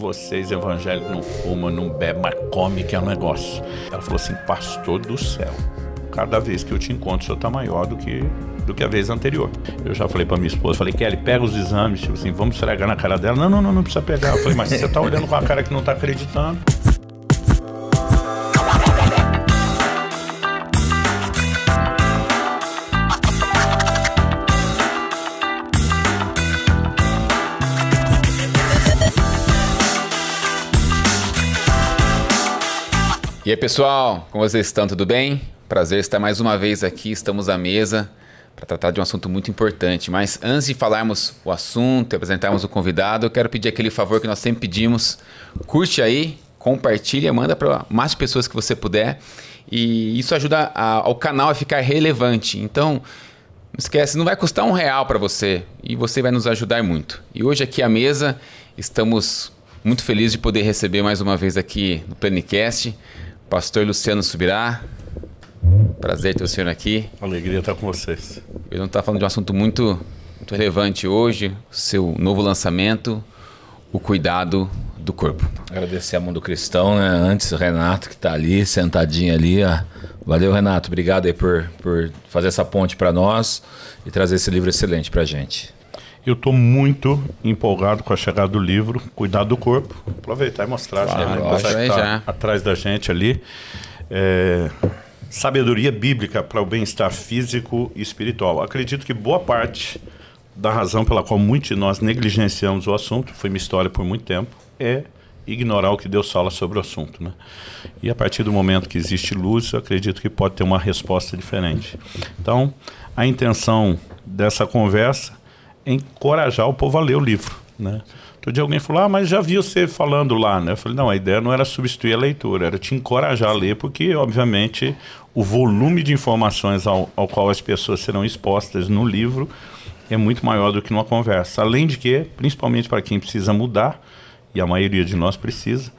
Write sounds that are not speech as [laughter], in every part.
Vocês evangélicos não fumam, não bebem, mas come que é um negócio. Ela falou assim, pastor do céu, cada vez que eu te encontro, o senhor tá maior do que, do que a vez anterior. Eu já falei para minha esposa, falei, Kelly, pega os exames, tipo assim, vamos esfregar na cara dela. Não, não, não, não precisa pegar. Eu falei, mas você tá olhando com a cara que não tá acreditando. E aí, pessoal, como vocês estão? Tudo bem? Prazer estar mais uma vez aqui. Estamos à mesa para tratar de um assunto muito importante. Mas antes de falarmos o assunto e apresentarmos o convidado, eu quero pedir aquele favor que nós sempre pedimos. Curte aí, compartilha, manda para mais pessoas que você puder. E isso ajuda a, ao canal a ficar relevante. Então, não esquece, não vai custar um real para você e você vai nos ajudar muito. E hoje aqui à mesa estamos muito felizes de poder receber mais uma vez aqui no Plenicast Pastor Luciano Subirá. Prazer ter o senhor aqui. Alegria estar com vocês. Ele não está falando de um assunto muito, muito relevante hoje, seu novo lançamento, o cuidado do corpo. Agradecer a Mundo Cristão, né? Antes, Renato, que está ali, sentadinho ali. Ó. Valeu, Renato. Obrigado aí por, por fazer essa ponte para nós e trazer esse livro excelente para gente. Eu estou muito empolgado com a chegada do livro, Cuidar do Corpo. Aproveitar e mostrar tá já, a gente, tá atrás da gente ali. É, sabedoria bíblica para o bem-estar físico e espiritual. Acredito que boa parte da razão pela qual muitos de nós negligenciamos o assunto, foi minha história por muito tempo, é ignorar o que Deus fala sobre o assunto. Né? E a partir do momento que existe luz, acredito que pode ter uma resposta diferente. Então, a intenção dessa conversa encorajar o povo a ler o livro. Né? Todo dia alguém falou, ah, mas já vi você falando lá, né? Eu falei, não, a ideia não era substituir a leitura, era te encorajar a ler, porque, obviamente, o volume de informações ao, ao qual as pessoas serão expostas no livro é muito maior do que numa conversa. Além de que, principalmente para quem precisa mudar, e a maioria de nós precisa,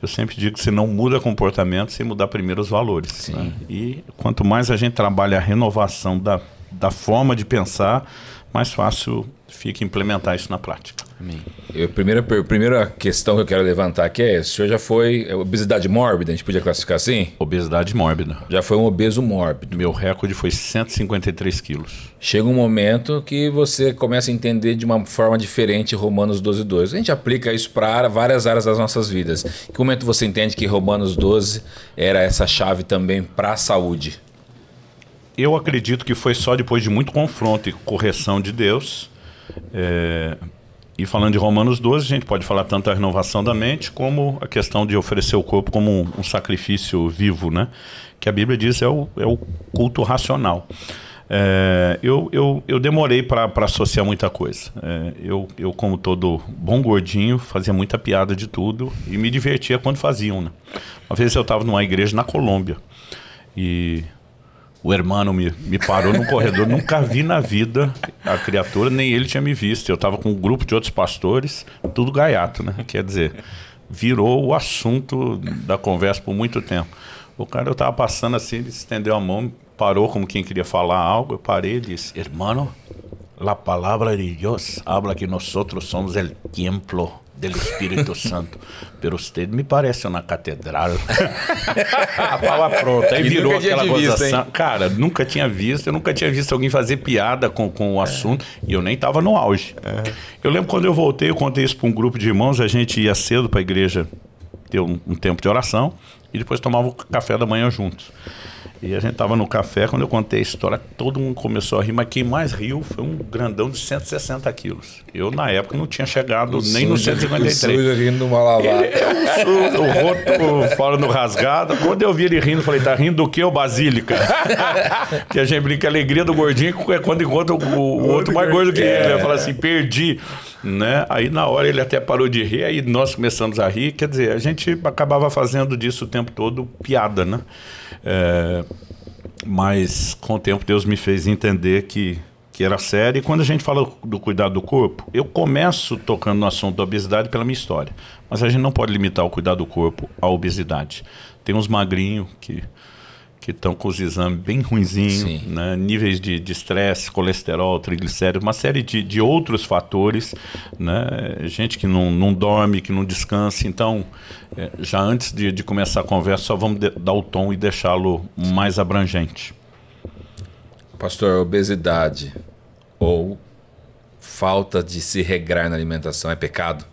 eu sempre digo que você não muda comportamento sem mudar primeiro os valores. Né? E quanto mais a gente trabalha a renovação da, da forma de pensar, mais fácil fica implementar isso na prática. Amém. Eu, primeira, primeira questão que eu quero levantar aqui é: o senhor já foi é, obesidade mórbida, a gente podia classificar assim? Obesidade mórbida. Já foi um obeso mórbido. Meu recorde foi 153 quilos. Chega um momento que você começa a entender de uma forma diferente Romanos 12, 2. A gente aplica isso para várias áreas das nossas vidas. Em que momento você entende que Romanos 12 era essa chave também para a saúde? eu acredito que foi só depois de muito confronto e correção de Deus. É, e falando de Romanos 12, a gente pode falar tanto a renovação da mente como a questão de oferecer o corpo como um, um sacrifício vivo, né? Que a Bíblia diz é o, é o culto racional. É, eu, eu, eu demorei para associar muita coisa. É, eu, eu, como todo bom gordinho, fazia muita piada de tudo e me divertia quando faziam. Né? Uma vez eu estava numa igreja na Colômbia e o hermano me, me parou no corredor, [laughs] nunca vi na vida a criatura, nem ele tinha me visto. Eu estava com um grupo de outros pastores, tudo gaiato, né? Quer dizer, virou o assunto da conversa por muito tempo. O cara, eu estava passando assim, ele estendeu a mão, parou como quem queria falar algo, eu parei e disse, hermano, la palavra de Deus habla que nosotros somos el templo do Espírito Santo pelo Tedos. Me parece uma catedral. [laughs] a palavra pronta. Aí e virou aquela gozação. Cara, nunca tinha visto. Eu nunca tinha visto alguém fazer piada com, com o é. assunto. É. E eu nem estava no auge. É. Eu lembro quando eu voltei, eu contei isso para um grupo de irmãos. A gente ia cedo para a igreja ter um, um tempo de oração. E depois tomava o café da manhã juntos. E a gente estava no café, quando eu contei a história, todo mundo começou a rir, mas quem mais riu foi um grandão de 160 quilos. Eu, na época, não tinha chegado o nem sujo, no 153. O sujo rindo numa lavada. O, o roto fora no rasgado. Quando eu vi ele rindo, falei, tá rindo do que, ô Basílica? [laughs] que a gente brinca, a alegria do gordinho é quando encontra o, o outro mais gordo que ele. Ele fala assim, perdi né? Aí na hora ele até parou de rir, aí nós começamos a rir. Quer dizer, a gente acabava fazendo disso o tempo todo piada, né? É, mas com o tempo Deus me fez entender que que era sério. E quando a gente fala do cuidado do corpo, eu começo tocando no assunto da obesidade pela minha história. Mas a gente não pode limitar o cuidado do corpo à obesidade. Tem uns magrinhos que que estão com os exames bem ruinzinhos, né? níveis de estresse, colesterol, triglicéridos, uma série de, de outros fatores, né? gente que não, não dorme, que não descansa. Então, é, já antes de, de começar a conversa, só vamos de, dar o tom e deixá-lo mais abrangente. Pastor, obesidade ou falta de se regrar na alimentação é pecado?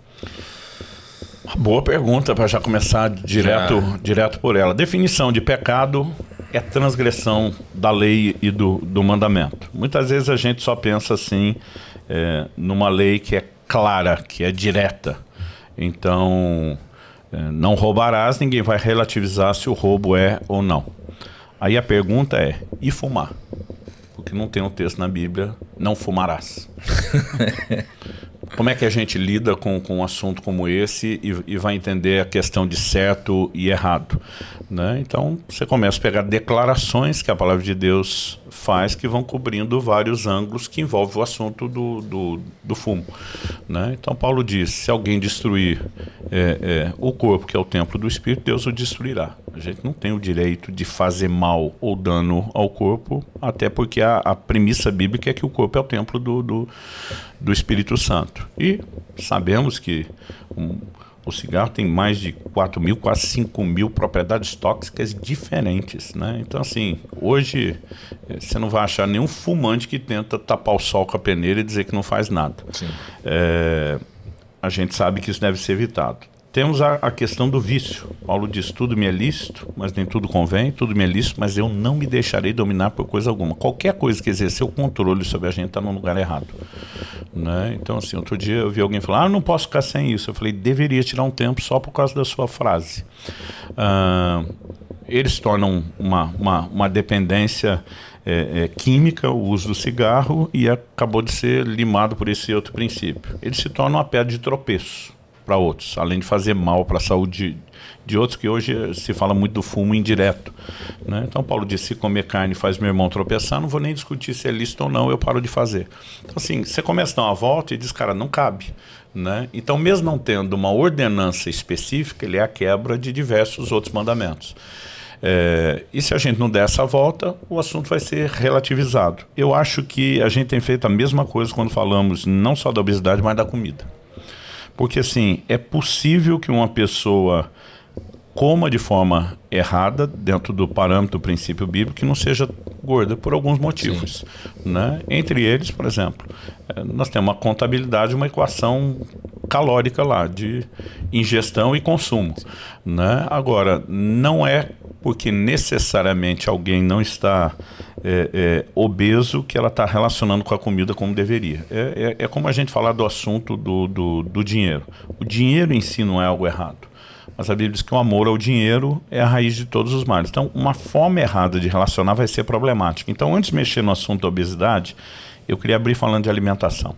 boa pergunta para já começar direto, direto por ela. Definição de pecado é transgressão da lei e do, do mandamento. Muitas vezes a gente só pensa assim é, numa lei que é clara, que é direta. Então, é, não roubarás, ninguém vai relativizar se o roubo é ou não. Aí a pergunta é: e fumar? Porque não tem um texto na Bíblia, não fumarás. [laughs] como é que a gente lida com, com um assunto como esse e, e vai entender a questão de certo e errado? Né? Então, você começa a pegar declarações que a palavra de Deus faz que vão cobrindo vários ângulos que envolvem o assunto do, do, do fumo. Né? Então, Paulo diz: se alguém destruir é, é, o corpo, que é o templo do espírito, Deus o destruirá. A gente não tem o direito de fazer mal ou dano ao corpo, até porque a, a premissa bíblica é que o corpo é o templo do, do, do Espírito Santo. E sabemos que. Um, o cigarro tem mais de 4 mil, quase 5 mil propriedades tóxicas diferentes, né? Então, assim, hoje eh, você não vai achar nenhum fumante que tenta tapar o sol com a peneira e dizer que não faz nada. É, a gente sabe que isso deve ser evitado temos a, a, questão do vício. Paulo diz: tudo me é lícito, mas nem tudo convém, tudo me é lícito, mas eu não me deixarei dominar por coisa alguma. Qualquer coisa que exercer o controle sobre a gente está no lugar errado. Né? Então, assim, outro dia eu vi alguém falar: ah, não posso ficar sem isso. Eu falei: deveria tirar um tempo só por causa da sua frase. Ah, eles tornam uma, uma, uma dependência é, é, química, o uso do cigarro, e acabou de ser limado por esse outro princípio. Ele se torna uma pedra de tropeço para outros, além de fazer mal para a saúde de outros, que hoje se fala muito do fumo indireto. Né? Então, Paulo disse: se comer carne faz meu irmão tropeçar, não vou nem discutir se é lícito ou não, eu paro de fazer. Então, assim, você começa a dar uma volta e diz: cara, não cabe. Né? Então, mesmo não tendo uma ordenança específica, ele é a quebra de diversos outros mandamentos. É, e se a gente não der essa volta, o assunto vai ser relativizado. Eu acho que a gente tem feito a mesma coisa quando falamos não só da obesidade, mas da comida. Porque assim, é possível que uma pessoa coma de forma errada dentro do parâmetro do princípio bíblico que não seja gorda por alguns motivos, Sim. né? Entre eles, por exemplo, eh, nós temos uma contabilidade, uma equação calórica lá de ingestão e consumo, Sim. né? Agora, não é porque necessariamente alguém não está é, é, obeso que ela está relacionando com a comida como deveria. É, é, é, como a gente falar do assunto do, do, do dinheiro. O dinheiro em si não é algo errado. Mas a Bíblia diz que o amor ao dinheiro é a raiz de todos os males. Então, uma forma errada de relacionar vai ser problemática. Então, antes de mexer no assunto da obesidade, eu queria abrir falando de alimentação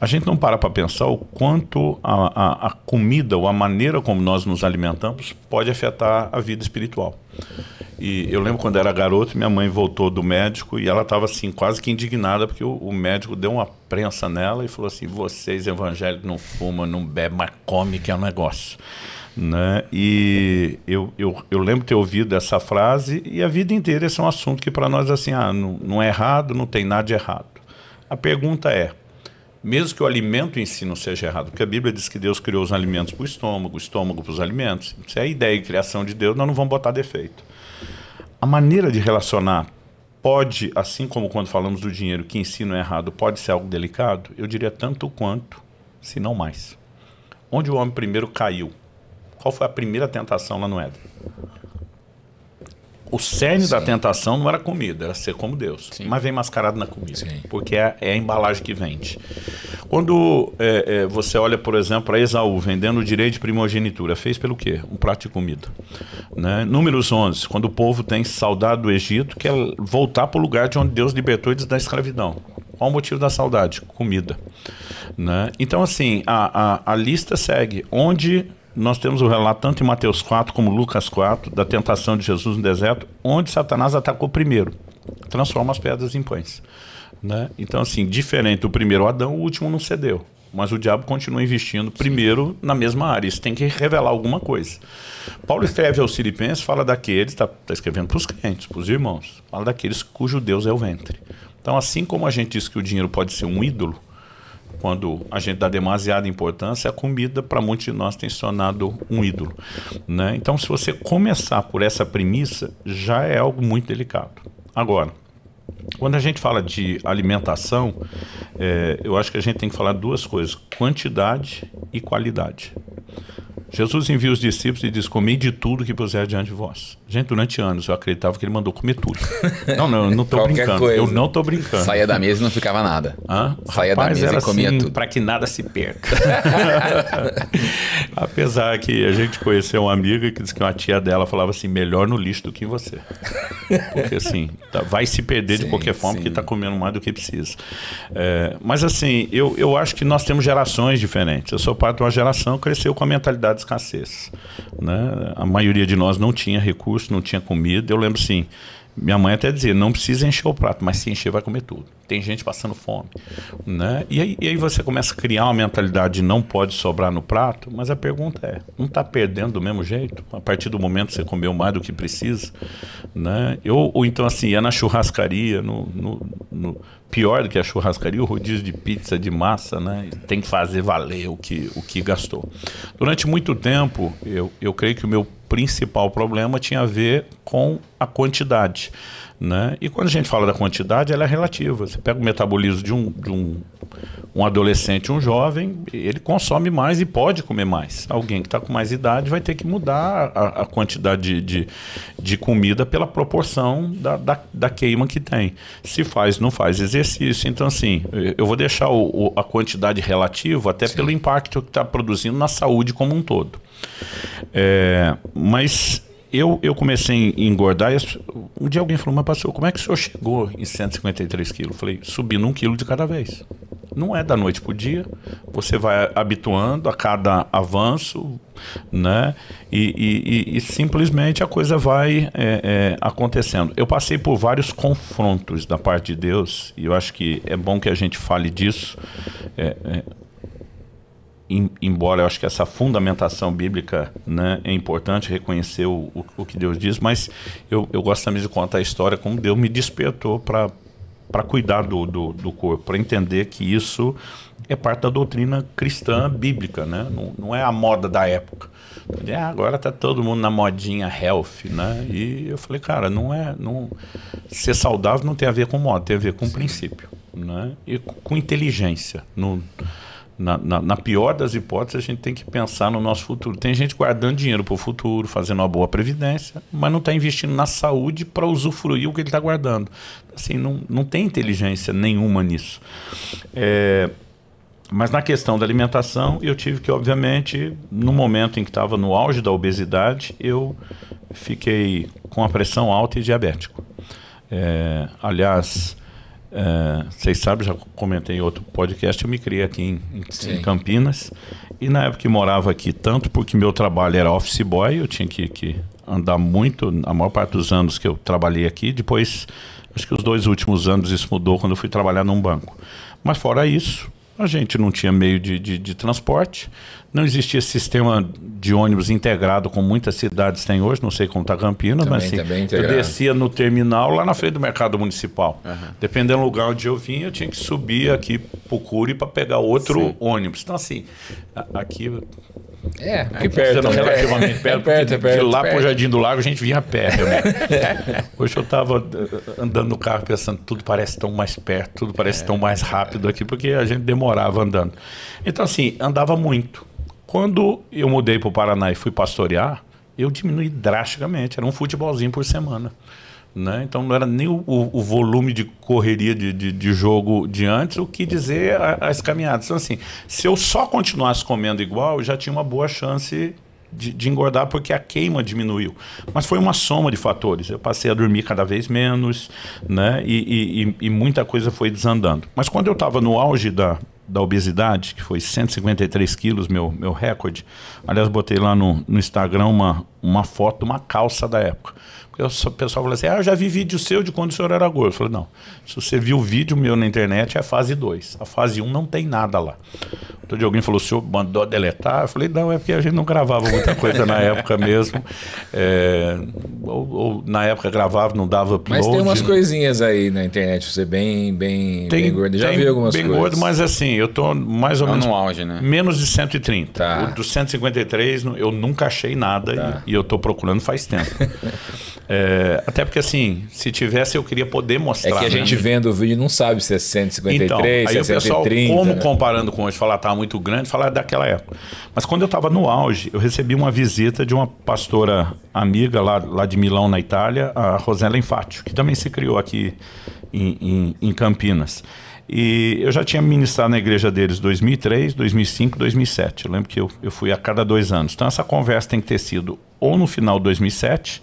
a gente não para para pensar o quanto a, a, a, comida ou a maneira como nós nos alimentamos pode afetar a vida espiritual. E eu lembro quando era garoto, minha mãe voltou do médico e ela estava assim, quase que indignada, porque o, o, médico deu uma prensa nela e falou assim: vocês evangélicos não fumam, não bebem, mas come que é um negócio. Né? E eu, eu, eu lembro ter ouvido essa frase, e a vida inteira esse é um assunto que para nós, assim, ah, não, não é errado, não tem nada de errado. A pergunta é mesmo que o alimento em si não seja errado, porque a Bíblia diz que Deus criou os alimentos para o estômago, o estômago para os alimentos. Se é a ideia e criação de Deus, nós não vamos botar defeito. A maneira de relacionar pode, assim como quando falamos do dinheiro que ensino é errado, pode ser algo delicado? Eu diria tanto quanto, se não mais. Onde o homem primeiro caiu? Qual foi a primeira tentação lá no Éden? o cerne Sim. da tentação não era comida, era ser como Deus. Sim. Mas vem mascarado na comida, Sim. porque é, é, a embalagem que vende. Quando é, é, você olha, por exemplo, para Esaú vendendo o direito de primogenitura, fez pelo quê? Um prato de comida. Né? Números 11, quando o povo tem saudade do Egito, quer voltar para o lugar de onde Deus libertou eles da escravidão. Qual o motivo da saudade? Comida. Né? Então, assim, a, a, a lista segue. Onde nós temos o relato tanto em Mateus 4 como Lucas 4 da tentação de Jesus no deserto, onde Satanás atacou primeiro, transforma as pedras em pães. Né? Então, assim, diferente do primeiro Adão, o último não cedeu. Mas o diabo continua investindo primeiro na mesma área. Isso tem que revelar alguma coisa. Paulo escreve aos Filipenses, fala daqueles, está tá escrevendo para os crentes, para os irmãos, fala daqueles cujo Deus é o ventre. Então, assim como a gente diz que o dinheiro pode ser um ídolo, quando a gente dá demasiada importância, a comida para muitos de nós tem se tornado um ídolo. Né? Então, se você começar por essa premissa, já é algo muito delicado. Agora, quando a gente fala de alimentação, é, eu acho que a gente tem que falar duas coisas: quantidade e qualidade. Jesus envia os discípulos e diz: Comei de tudo que puser diante de vós. Gente, durante anos eu acreditava que ele mandou comer tudo. [laughs] Não, não, eu não estou brincando. Coisa. Eu não estou brincando. Saía da mesa e não ficava nada. Hã? Saía Rapaz, da mesa e comia assim, tudo. Para que nada se perca. [laughs] Apesar que a gente conheceu uma amiga que disse que uma tia dela falava assim: melhor no lixo do que em você. Porque assim, tá, vai se perder sim, de qualquer forma, sim. porque está comendo mais do que precisa. É, mas assim, eu, eu acho que nós temos gerações diferentes. Eu sou parte de uma geração que cresceu com a mentalidade de escassez. Né? A maioria de nós não tinha recurso, não tinha comida. Eu lembro assim, minha mãe até dizia, não precisa encher o prato, mas se encher vai comer tudo. Tem gente passando fome. Né? E, aí, e aí você começa a criar uma mentalidade de não pode sobrar no prato, mas a pergunta é, não está perdendo do mesmo jeito? A partir do momento que você comeu mais do que precisa? Né? Eu, ou então assim, é na churrascaria, no, no, no pior do que a churrascaria, o rodízio de pizza de massa, né? Tem que fazer valer o que, o que gastou. Durante muito tempo, eu, eu creio que o meu principal problema tinha a ver com a quantidade. Né? E quando a gente fala da quantidade, ela é relativa. Você pega o metabolismo de um, de um, um adolescente, um jovem, ele consome mais e pode comer mais. Alguém que está com mais idade vai ter que mudar a, a quantidade de, de, de, comida pela proporção da, da, da, queima que tem. Se faz, não faz exercício. Então, assim, eu vou deixar o, o, a quantidade relativa até Sim. pelo impacto que está produzindo na saúde como um todo. É, mas eu, eu comecei a engordar, um dia alguém falou, mas pastor, como é que o senhor chegou em 153 quilos? Eu falei, subindo um quilo de cada vez. Não é da noite para o dia, você vai habituando a cada avanço, né? E, e, e, e simplesmente a coisa vai é, é, acontecendo. Eu passei por vários confrontos da parte de Deus, e eu acho que é bom que a gente fale disso. É, é embora eu acho que essa fundamentação bíblica né, é importante reconhecer o, o, o, que Deus diz, mas eu, eu gosto também de contar a história como Deus me despertou para cuidar do, do, do corpo, para entender que isso é parte da doutrina cristã bíblica, né? não, não é a moda da época. É, agora está todo mundo na modinha health, né? E eu falei, cara, não é, não ser saudável não tem a ver com moda, tem a ver com Sim. princípio, né? E com inteligência, no na, na, na, pior das hipóteses, a gente tem que pensar no nosso futuro. Tem gente guardando dinheiro para o futuro, fazendo uma boa previdência, mas não está investindo na saúde para usufruir o que ele está guardando. Assim, não, não tem inteligência nenhuma nisso. É, mas na questão da alimentação, eu tive que, obviamente, no momento em que estava no auge da obesidade, eu fiquei com a pressão alta e diabético. É, aliás é, vocês sabem, já comentei em outro podcast, eu me criei aqui em, em Campinas. E na época que morava aqui, tanto porque meu trabalho era office boy, eu tinha que, que andar muito, a maior parte dos anos que eu trabalhei aqui. Depois, acho que os dois últimos anos isso mudou quando eu fui trabalhar num banco. Mas fora isso, a gente não tinha meio de, de, de transporte não existia sistema de ônibus integrado como muitas cidades têm hoje, não sei como está Campinas, também, mas assim, tá eu descia no terminal lá na frente do mercado municipal. Uhum. Dependendo do lugar onde eu vinha, eu tinha que subir aqui para o Curi para pegar outro Sim. ônibus. Então, assim, aqui é, aqui perto. Não, né? relativamente perto, é perto, é perto, de lá para o Jardim do Lago a gente vinha perto. pé. Né? [laughs] Hoje eu estava eh, andando no carro pensando, tudo parece tão mais perto, tudo parece é. tão mais rápido aqui, porque a gente demorava andando. Então, assim, andava muito. Quando eu mudei para o Paraná e fui pastorear, eu diminuí drasticamente. Era um futebolzinho por semana. Né? Então não era nem o, o volume de correria de, de, de, jogo de antes, o que dizer as caminhadas. Então, assim, se eu só continuasse comendo igual, eu já tinha uma boa chance de, de, engordar porque a queima diminuiu. Mas foi uma soma de fatores. Eu passei a dormir cada vez menos, né? E, e, e muita coisa foi desandando. Mas quando eu estava no auge da, da obesidade, que foi 153 quilos, meu, meu recorde. Aliás, botei lá no, no Instagram uma, uma foto, uma calça da época. Eu, o pessoal fala assim: ah, eu já vi vídeo seu de quando o senhor era gordo. Eu falei: não, se você viu vídeo meu na internet, é a fase 2. A fase 1 um não tem nada lá. Outro dia alguém falou: o senhor mandou deletar? Eu falei: não, é porque a gente não gravava muita coisa na época mesmo. É, ou, ou, na época gravava, não dava upload. Mas tem umas coisinhas aí na internet, você bem, bem, tem, bem gordo. Já vi algumas bem coisas. Bem gordo, mas assim, eu tô mais ou não tá menos. no auge, né? Menos de 130. Tá. dos 153, eu nunca achei nada tá. e, e eu tô procurando faz tempo. [laughs] É, até porque assim, se tivesse eu queria poder mostrar. É que a né? gente vendo o vídeo não sabe se é 153, então, aí 630. como né? comparando com hoje, falar tá muito grande, falar daquela época. Mas quando eu estava no auge, eu recebi uma visita de uma pastora amiga lá, lá de Milão, na Itália, a Rosela Infatti que também se criou aqui em, em, em Campinas. E eu já tinha ministrado na igreja deles 2003, 2005, 2007. Eu lembro que eu, eu fui a cada dois anos. Então essa conversa tem que ter sido ou no final de 2007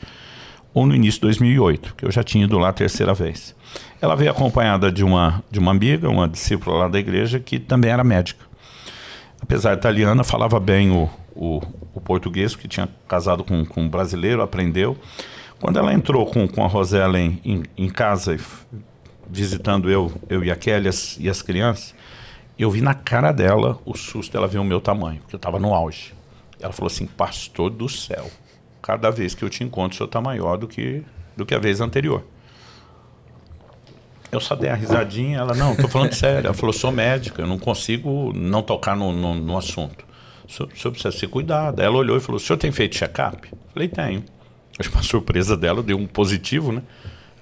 ou no início de 2008, que eu já tinha ido lá a terceira vez. Ela veio acompanhada de uma, de uma amiga, uma discípula lá da igreja, que também era médica. Apesar de italiana, falava bem o, o, o português, que tinha casado com, com um brasileiro, aprendeu. Quando ela entrou com, com a Rosela em, em, em casa, visitando eu, eu e a Kelly as, e as crianças, eu vi na cara dela o susto, ela viu o meu tamanho, porque eu estava no auge. Ela falou assim: Pastor do céu, cada vez que eu te encontro, o senhor está maior do que, do que a vez anterior. Eu só dei a risadinha, ela, não, estou falando sério. Ela falou, sou médica, eu não consigo não tocar no, no, no assunto. O senhor, o senhor, precisa ser cuidado. Ela olhou e falou, o senhor tem feito check-up? Falei, tenho. Acho que uma surpresa dela, deu um positivo, né?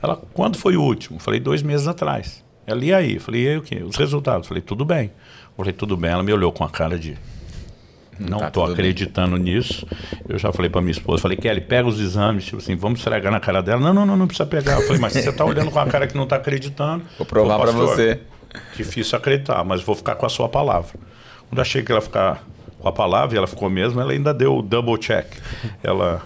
Ela, quando foi o último? Falei, dois meses atrás. Ela, e aí? Falei, e aí o quê? Os resultados? Falei, tudo bem. Falei, tudo bem. Ela me olhou com a cara de não estou tá acreditando bem. nisso. Eu já falei para minha esposa, falei, Kelly, pega os exames, tipo assim, vamos esfregar na cara dela. Não, não, não, não precisa pegar. Eu falei, mas você está olhando com a cara que não está acreditando. Vou provar para você. Difícil acreditar, mas vou ficar com a sua palavra. Quando achei que ela ficar com a palavra, e ela ficou mesmo, ela ainda deu o double check. Ela,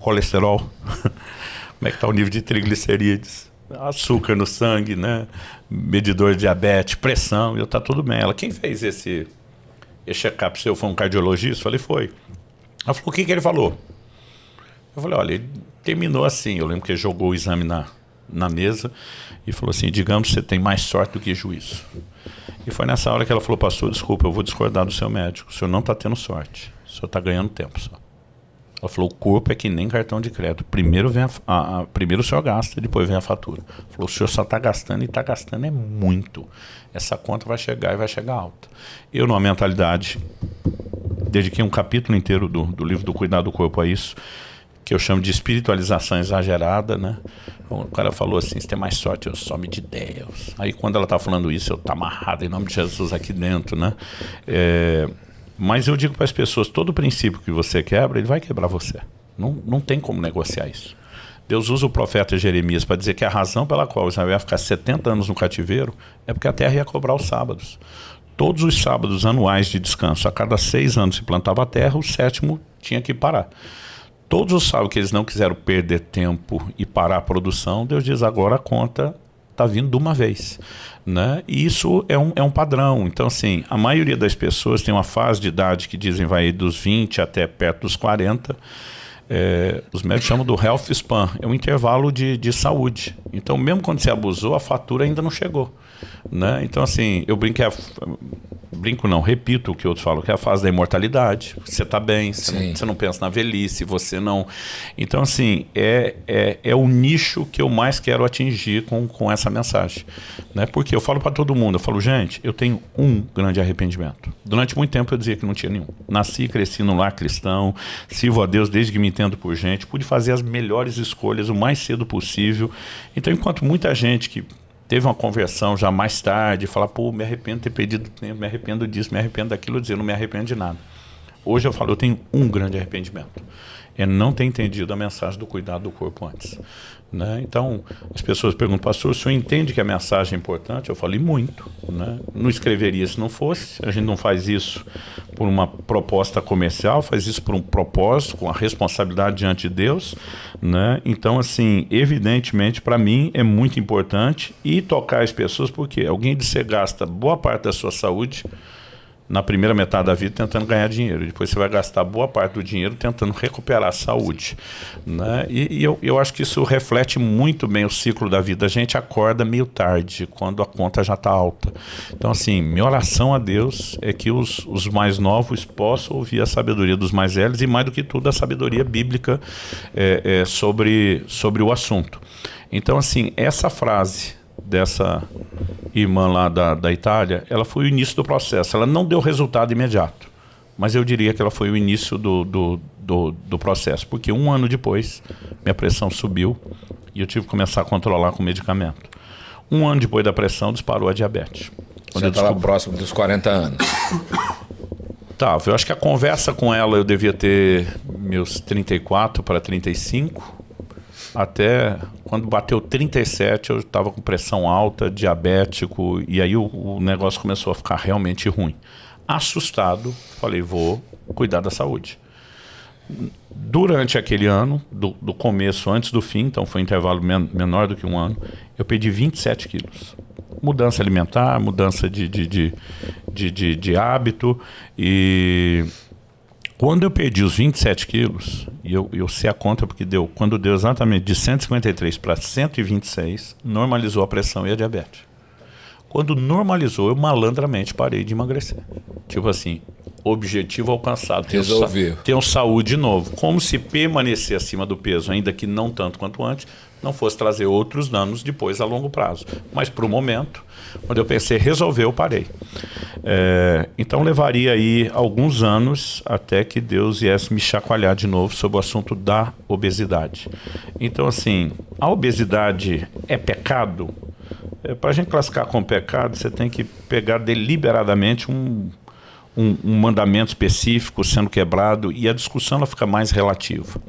colesterol, [laughs] como é que está o nível de triglicerídeos? Açúcar no sangue, né? Medidor de diabetes, pressão, eu tá tudo bem. Ela, quem fez esse esse check-up seu foi um cardiologista? Falei, foi. Ela falou, o que, que ele falou? Eu falei, olha, ele terminou assim. Eu lembro que ele jogou o exame na, na mesa e falou assim: digamos que você tem mais sorte do que juízo. E foi nessa hora que ela falou: Pastor, desculpa, eu vou discordar do seu médico. O senhor não está tendo sorte, o senhor está ganhando tempo só. Ela falou, o corpo é que nem cartão de crédito. Primeiro, vem a, a, a primeiro o senhor gasta, depois vem a fatura. Falou, o senhor só está gastando e está gastando é muito. Essa conta vai chegar e vai chegar alta. Eu, numa mentalidade, dediquei um capítulo inteiro do, do livro do Cuidado do Corpo a isso que eu chamo de espiritualização exagerada, né? O cara falou assim, se tem mais sorte, eu some de Deus. Aí quando ela está falando isso, eu estou amarrado em nome de Jesus aqui dentro, né? É, mas eu digo para as pessoas: todo princípio que você quebra, ele vai quebrar você. Não, não tem como negociar isso. Deus usa o profeta Jeremias para dizer que a razão pela qual Israel ia ficar 70 anos no cativeiro é porque a terra ia cobrar os sábados. Todos os sábados anuais de descanso, a cada seis anos se plantava a terra, o sétimo tinha que parar. Todos os sábados que eles não quiseram perder tempo e parar a produção, Deus diz agora conta está vindo de uma vez. Né? E isso é um, é um padrão. Então, assim, a maioria das pessoas tem uma fase de idade que dizem vai dos 20 até perto dos 40. É, os médicos chamam do health span, é um intervalo de, de saúde. Então, mesmo quando você abusou, a fatura ainda não chegou. Né? Então, assim, eu brinco, é a, brinco não, repito o que outros falam, que é a fase da imortalidade. Você está bem, você não, você não, pensa na velhice, você não. Então, assim, é, é, é o nicho que eu mais quero atingir com, com essa mensagem. Né? Porque eu falo para todo mundo, eu falo, gente, eu tenho um grande arrependimento. Durante muito tempo eu dizia que não tinha nenhum. Nasci e cresci no lar cristão, sirvo a Deus desde que me entendo por gente, pude fazer as melhores escolhas o mais cedo possível. Então, enquanto muita gente que teve uma conversão já mais tarde, falar, pô, me arrependo de ter perdido tempo, me arrependo disso, me arrependo daquilo, dizer, não me arrependo de nada. Hoje eu falo, eu tenho um grande arrependimento é não ter entendido a mensagem do cuidado do corpo antes. Né? Então, as pessoas perguntam, pastor, o senhor entende que a mensagem é importante? Eu falei, muito. Né? Não escreveria se não fosse. A gente não faz isso por uma proposta comercial, faz isso por um propósito, com a responsabilidade diante de Deus. Né? Então, assim, evidentemente, para mim é muito importante e tocar as pessoas, porque alguém de você gasta boa parte da sua saúde na primeira metade da vida tentando ganhar dinheiro. Depois você vai gastar boa parte do dinheiro tentando recuperar a saúde. Né? E, e eu, eu acho que isso reflete muito bem o ciclo da vida. A gente acorda meio tarde, quando a conta já está alta. Então, assim, minha oração a Deus é que os, os mais novos possam ouvir a sabedoria dos mais velhos e, mais do que tudo, a sabedoria bíblica é, é, sobre, sobre o assunto. Então, assim, essa frase dessa irmã lá da, da Itália, ela foi o início do processo. Ela não deu resultado imediato, mas eu diria que ela foi o início do, do, do, do processo, porque um ano depois minha pressão subiu e eu tive que começar a controlar com medicamento. Um ano depois da pressão disparou a diabetes. Você estava descobri... próximo dos 40 anos. Tava. Eu acho que a conversa com ela eu devia ter meus 34 para 35 até quando bateu 37, eu estava com pressão alta, diabético, e aí o, o negócio começou a ficar realmente ruim. Assustado, falei, vou cuidar da saúde durante aquele ano, do, do, começo antes do fim, então foi um intervalo men menor do que um ano, eu perdi 27 quilos. Mudança alimentar, mudança de, de, de, de, de hábito e quando eu perdi os 27 quilos, e eu, eu sei a conta porque deu, quando deu exatamente de 153 para 126, normalizou a pressão e a diabetes. Quando normalizou, eu malandramente parei de emagrecer. Tipo assim, objetivo alcançado. Tenho, tenho saúde de novo. Como se permanecer acima do peso, ainda que não tanto quanto antes, não fosse trazer outros danos depois a longo prazo. Mas para o momento, quando eu pensei resolver, eu parei. É, então levaria aí alguns anos até que Deus viesse me chacoalhar de novo sobre o assunto da obesidade. Então, assim, a obesidade é pecado? É, Para a gente classificar como pecado, você tem que pegar deliberadamente um, um, um, mandamento específico sendo quebrado e a discussão ela fica mais relativa.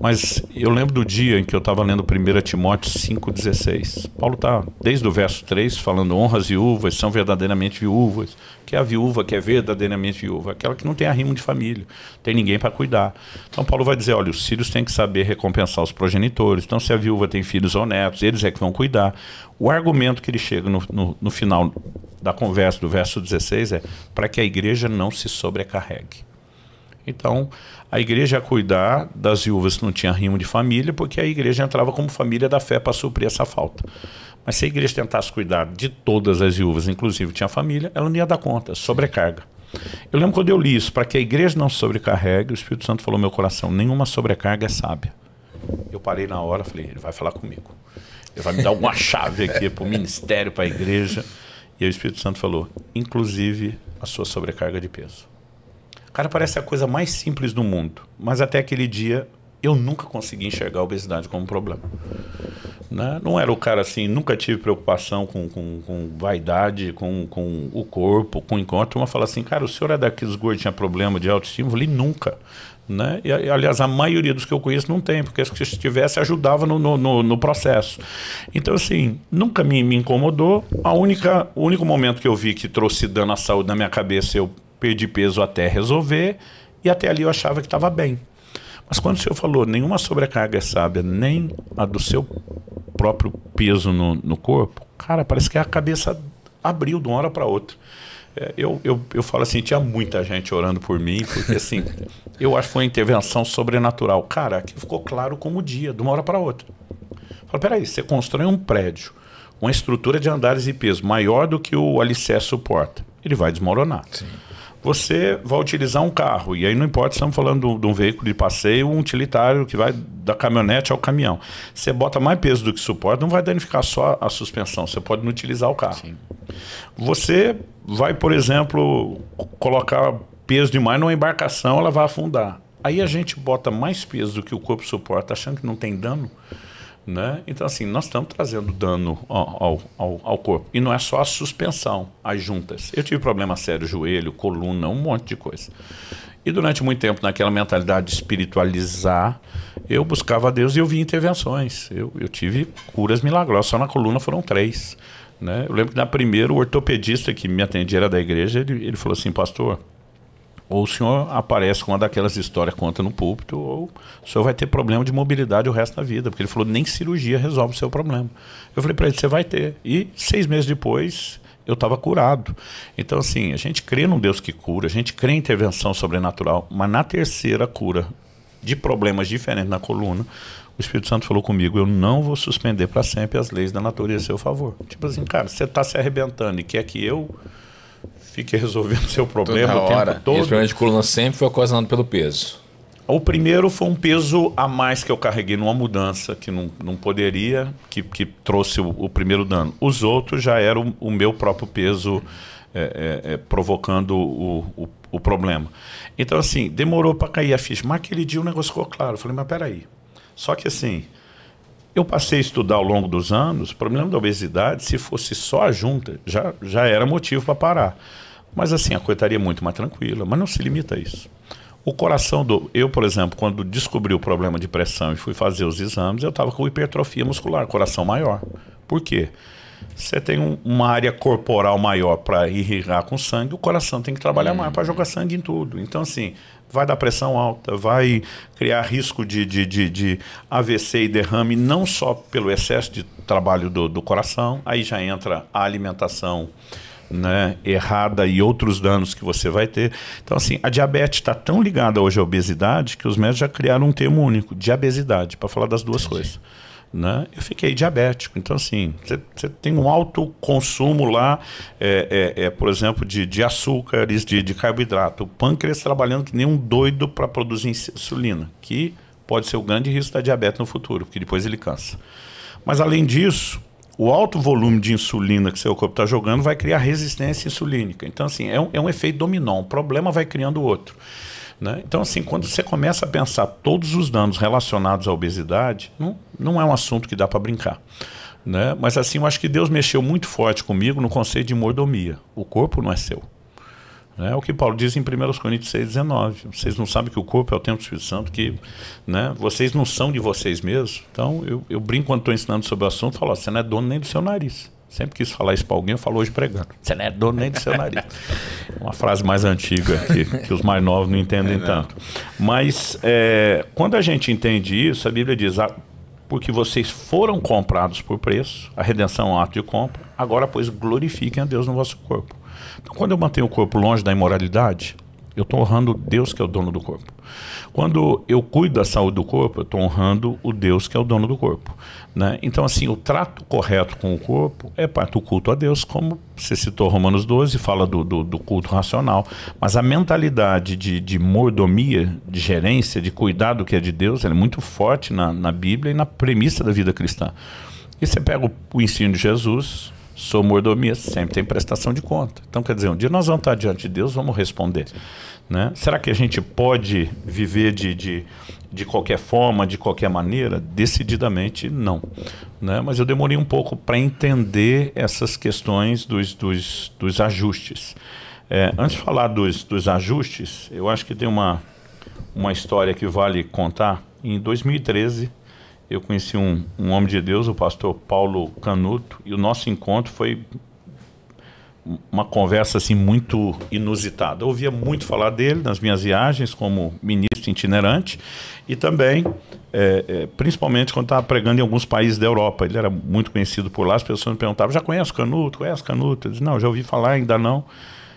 Mas eu lembro do dia em que eu estava lendo 1 Timóteo 5,16. Paulo está, desde o verso 3, falando honras e uvas, são verdadeiramente viúvas, que é a viúva, que é verdadeiramente viúva, aquela que não tem arrimo de família, tem ninguém para cuidar. Então Paulo vai dizer, olha, os filhos têm que saber recompensar os progenitores. Então se a viúva tem filhos ou netos, eles é que vão cuidar. O argumento que ele chega no, no, no final da conversa do verso 16 é para que a igreja não se sobrecarregue. Então, a igreja ia cuidar das viúvas que não tinha rimo de família, porque a igreja entrava como família da fé para suprir essa falta. Mas se a igreja tentasse cuidar de todas as viúvas, inclusive tinha família, ela não ia dar conta, sobrecarga. Eu lembro quando eu li isso, para que a igreja não sobrecarregue, o Espírito Santo falou no meu coração: nenhuma sobrecarga é sábia. Eu parei na hora, falei: ele vai falar comigo. Ele vai me dar alguma chave aqui para o ministério, para a igreja. E aí o Espírito Santo falou: inclusive a sua sobrecarga de peso. Cara, parece a coisa mais simples do mundo. Mas até aquele dia eu nunca consegui enxergar a obesidade como problema. Né? Não era o cara assim, nunca tive preocupação com, com, com vaidade, com, com o corpo, com o encontro. Uma fala assim, cara, o senhor é daqueles gordos tinha problema de autoestima? Eu falei, nunca. Né? E, aliás, a maioria dos que eu conheço não tem, porque se estivesse ajudava no, no, no, processo. Então, assim, nunca me, me incomodou. A única, o único momento que eu vi que trouxe dano à saúde na minha cabeça, eu perdi peso até resolver e até ali eu achava que estava bem. Mas quando o senhor falou, nenhuma sobrecarga é sábia, nem a do seu próprio peso no, no corpo, cara, parece que a cabeça abriu de uma hora para outra. É, eu, eu, eu falo assim, tinha muita gente orando por mim, porque assim, [laughs] eu acho que foi uma intervenção sobrenatural. Cara, aqui ficou claro como o dia, de uma hora para outra. Fala, peraí, você constrói um prédio, uma estrutura de andares e peso maior do que o alicerce suporta. Ele vai desmoronar. Sim você vai utilizar um carro. E aí não importa se estamos falando de um veículo de passeio um utilitário que vai da caminhonete ao caminhão. Você bota mais peso do que suporte, não vai danificar só a suspensão, você pode não utilizar o carro. Sim. Você vai, por exemplo, colocar peso demais numa embarcação, ela vai afundar. Aí a gente bota mais peso do que o corpo suporta, achando que não tem dano. Né? Então, assim, nós estamos trazendo dano ao, ao, ao, corpo. E não é só a suspensão, as juntas. Eu tive problema sério, joelho, coluna, um monte de coisa. E durante muito tempo, naquela mentalidade de espiritualizar, eu buscava a Deus e eu via intervenções. Eu, eu tive curas milagrosas, só na coluna foram três. Né? Eu lembro que na primeira, o ortopedista que me atendia era da igreja, ele, ele falou assim, pastor, ou o senhor aparece com uma daquelas histórias conta no púlpito, ou o senhor vai ter problema de mobilidade o resto da vida. Porque ele falou, nem cirurgia resolve o seu problema. Eu falei para ele, você vai ter. E seis meses depois, eu estava curado. Então, assim, a gente crê num Deus que cura, a gente crê em intervenção sobrenatural, mas na terceira cura de problemas diferentes na coluna, o Espírito Santo falou comigo: eu não vou suspender para sempre as leis da natureza a seu favor. Tipo assim, cara, você está se arrebentando e quer que eu fique resolvendo [laughs] seu problema Toda o tempo hora. todo. E esse problema de coluna sempre foi ocasionado pelo peso. O primeiro foi um peso a mais que eu carreguei numa mudança que não, não poderia, que, que trouxe o, o primeiro dano. Os outros já eram o, o meu próprio peso é, é, é, provocando o, o, o, problema. Então, assim, demorou para cair a ficha. Mas aquele dia o negócio ficou claro. Eu falei, mas peraí. Só que, assim, eu passei a estudar ao longo dos anos, o problema da obesidade, se fosse só a junta, já, já era motivo para parar. Mas assim, a coitaria é muito mais tranquila, mas não se limita a isso. O coração do. Eu, por exemplo, quando descobri o problema de pressão e fui fazer os exames, eu estava com hipertrofia muscular, coração maior. Por quê? Você tem um, uma área corporal maior para irrigar com sangue, o coração tem que trabalhar hum. mais para jogar sangue em tudo. Então, assim, vai dar pressão alta, vai criar risco de, de, de, de, AVC e derrame, não só pelo excesso de trabalho do, do coração, aí já entra a alimentação né, errada e outros danos que você vai ter. Então, assim, a diabetes está tão ligada hoje à obesidade que os médicos já criaram um termo único, diabesidade, para falar das duas Entendi. coisas. Né? Eu fiquei diabético. Então, assim, você tem um alto consumo lá, é, é, é por exemplo, de, de açúcares, de, de, carboidrato. O pâncreas trabalhando que nem um doido para produzir insulina, que pode ser o grande risco da diabetes no futuro, porque depois ele cansa. Mas, além disso, o alto volume de insulina que seu corpo está jogando vai criar resistência insulínica. Então, assim, é um, é um efeito dominó. Um problema vai criando outro. Né? Então, assim, quando você começa a pensar todos os danos relacionados à obesidade, não, não é um assunto que dá para brincar. Né? Mas, assim, eu acho que Deus mexeu muito forte comigo no conceito de mordomia. O corpo não é seu. É o que Paulo diz em 1 Coríntios 19. Vocês não sabem que o corpo é o templo do Espírito Santo, que né, vocês não são de vocês mesmos. Então, eu, eu brinco quando estou ensinando sobre o assunto, falo, você não é dono nem do seu nariz. Sempre quis falar isso para alguém, eu falo hoje pregando. Você não é dono nem do seu nariz. [laughs] Uma frase mais antiga que, que os mais novos não entendem é, né? tanto. Mas é, quando a gente entende isso, a Bíblia diz, ah, porque vocês foram comprados por preço, a redenção é um ato de compra, agora, pois, glorifiquem a Deus no vosso corpo. Quando eu mantenho o corpo longe da imoralidade, eu estou honrando Deus que é o dono do corpo. Quando eu cuido da saúde do corpo, eu estou honrando o Deus que é o dono do corpo. Né? Então, assim, o trato correto com o corpo é parte do culto a Deus, como você citou Romanos 12, fala do, do, do culto racional. Mas a mentalidade de, de, mordomia, de gerência, de cuidar do que é de Deus, é muito forte na, na Bíblia e na premissa da vida cristã. E você pega o, o ensino de Jesus, Sou mordomia sempre tem prestação de conta. Então, quer dizer, um dia nós vamos estar diante de Deus, vamos responder. Né? Será que a gente pode viver de, de, de qualquer forma, de qualquer maneira? Decididamente não. Né? Mas eu demorei um pouco para entender essas questões dos, dos, dos ajustes. É, antes de falar dos, dos ajustes, eu acho que tem uma, uma história que vale contar. Em 2013, eu conheci um, um homem de Deus, o pastor Paulo Canuto, e o nosso encontro foi uma conversa assim muito inusitada. Eu ouvia muito falar dele nas minhas viagens como ministro itinerante e também, é, é, principalmente quando estava pregando em alguns países da Europa. Ele era muito conhecido por lá, as pessoas me perguntavam, já conhece Canuto? Conhece Canuto? Eu disse, não, já ouvi falar, ainda não.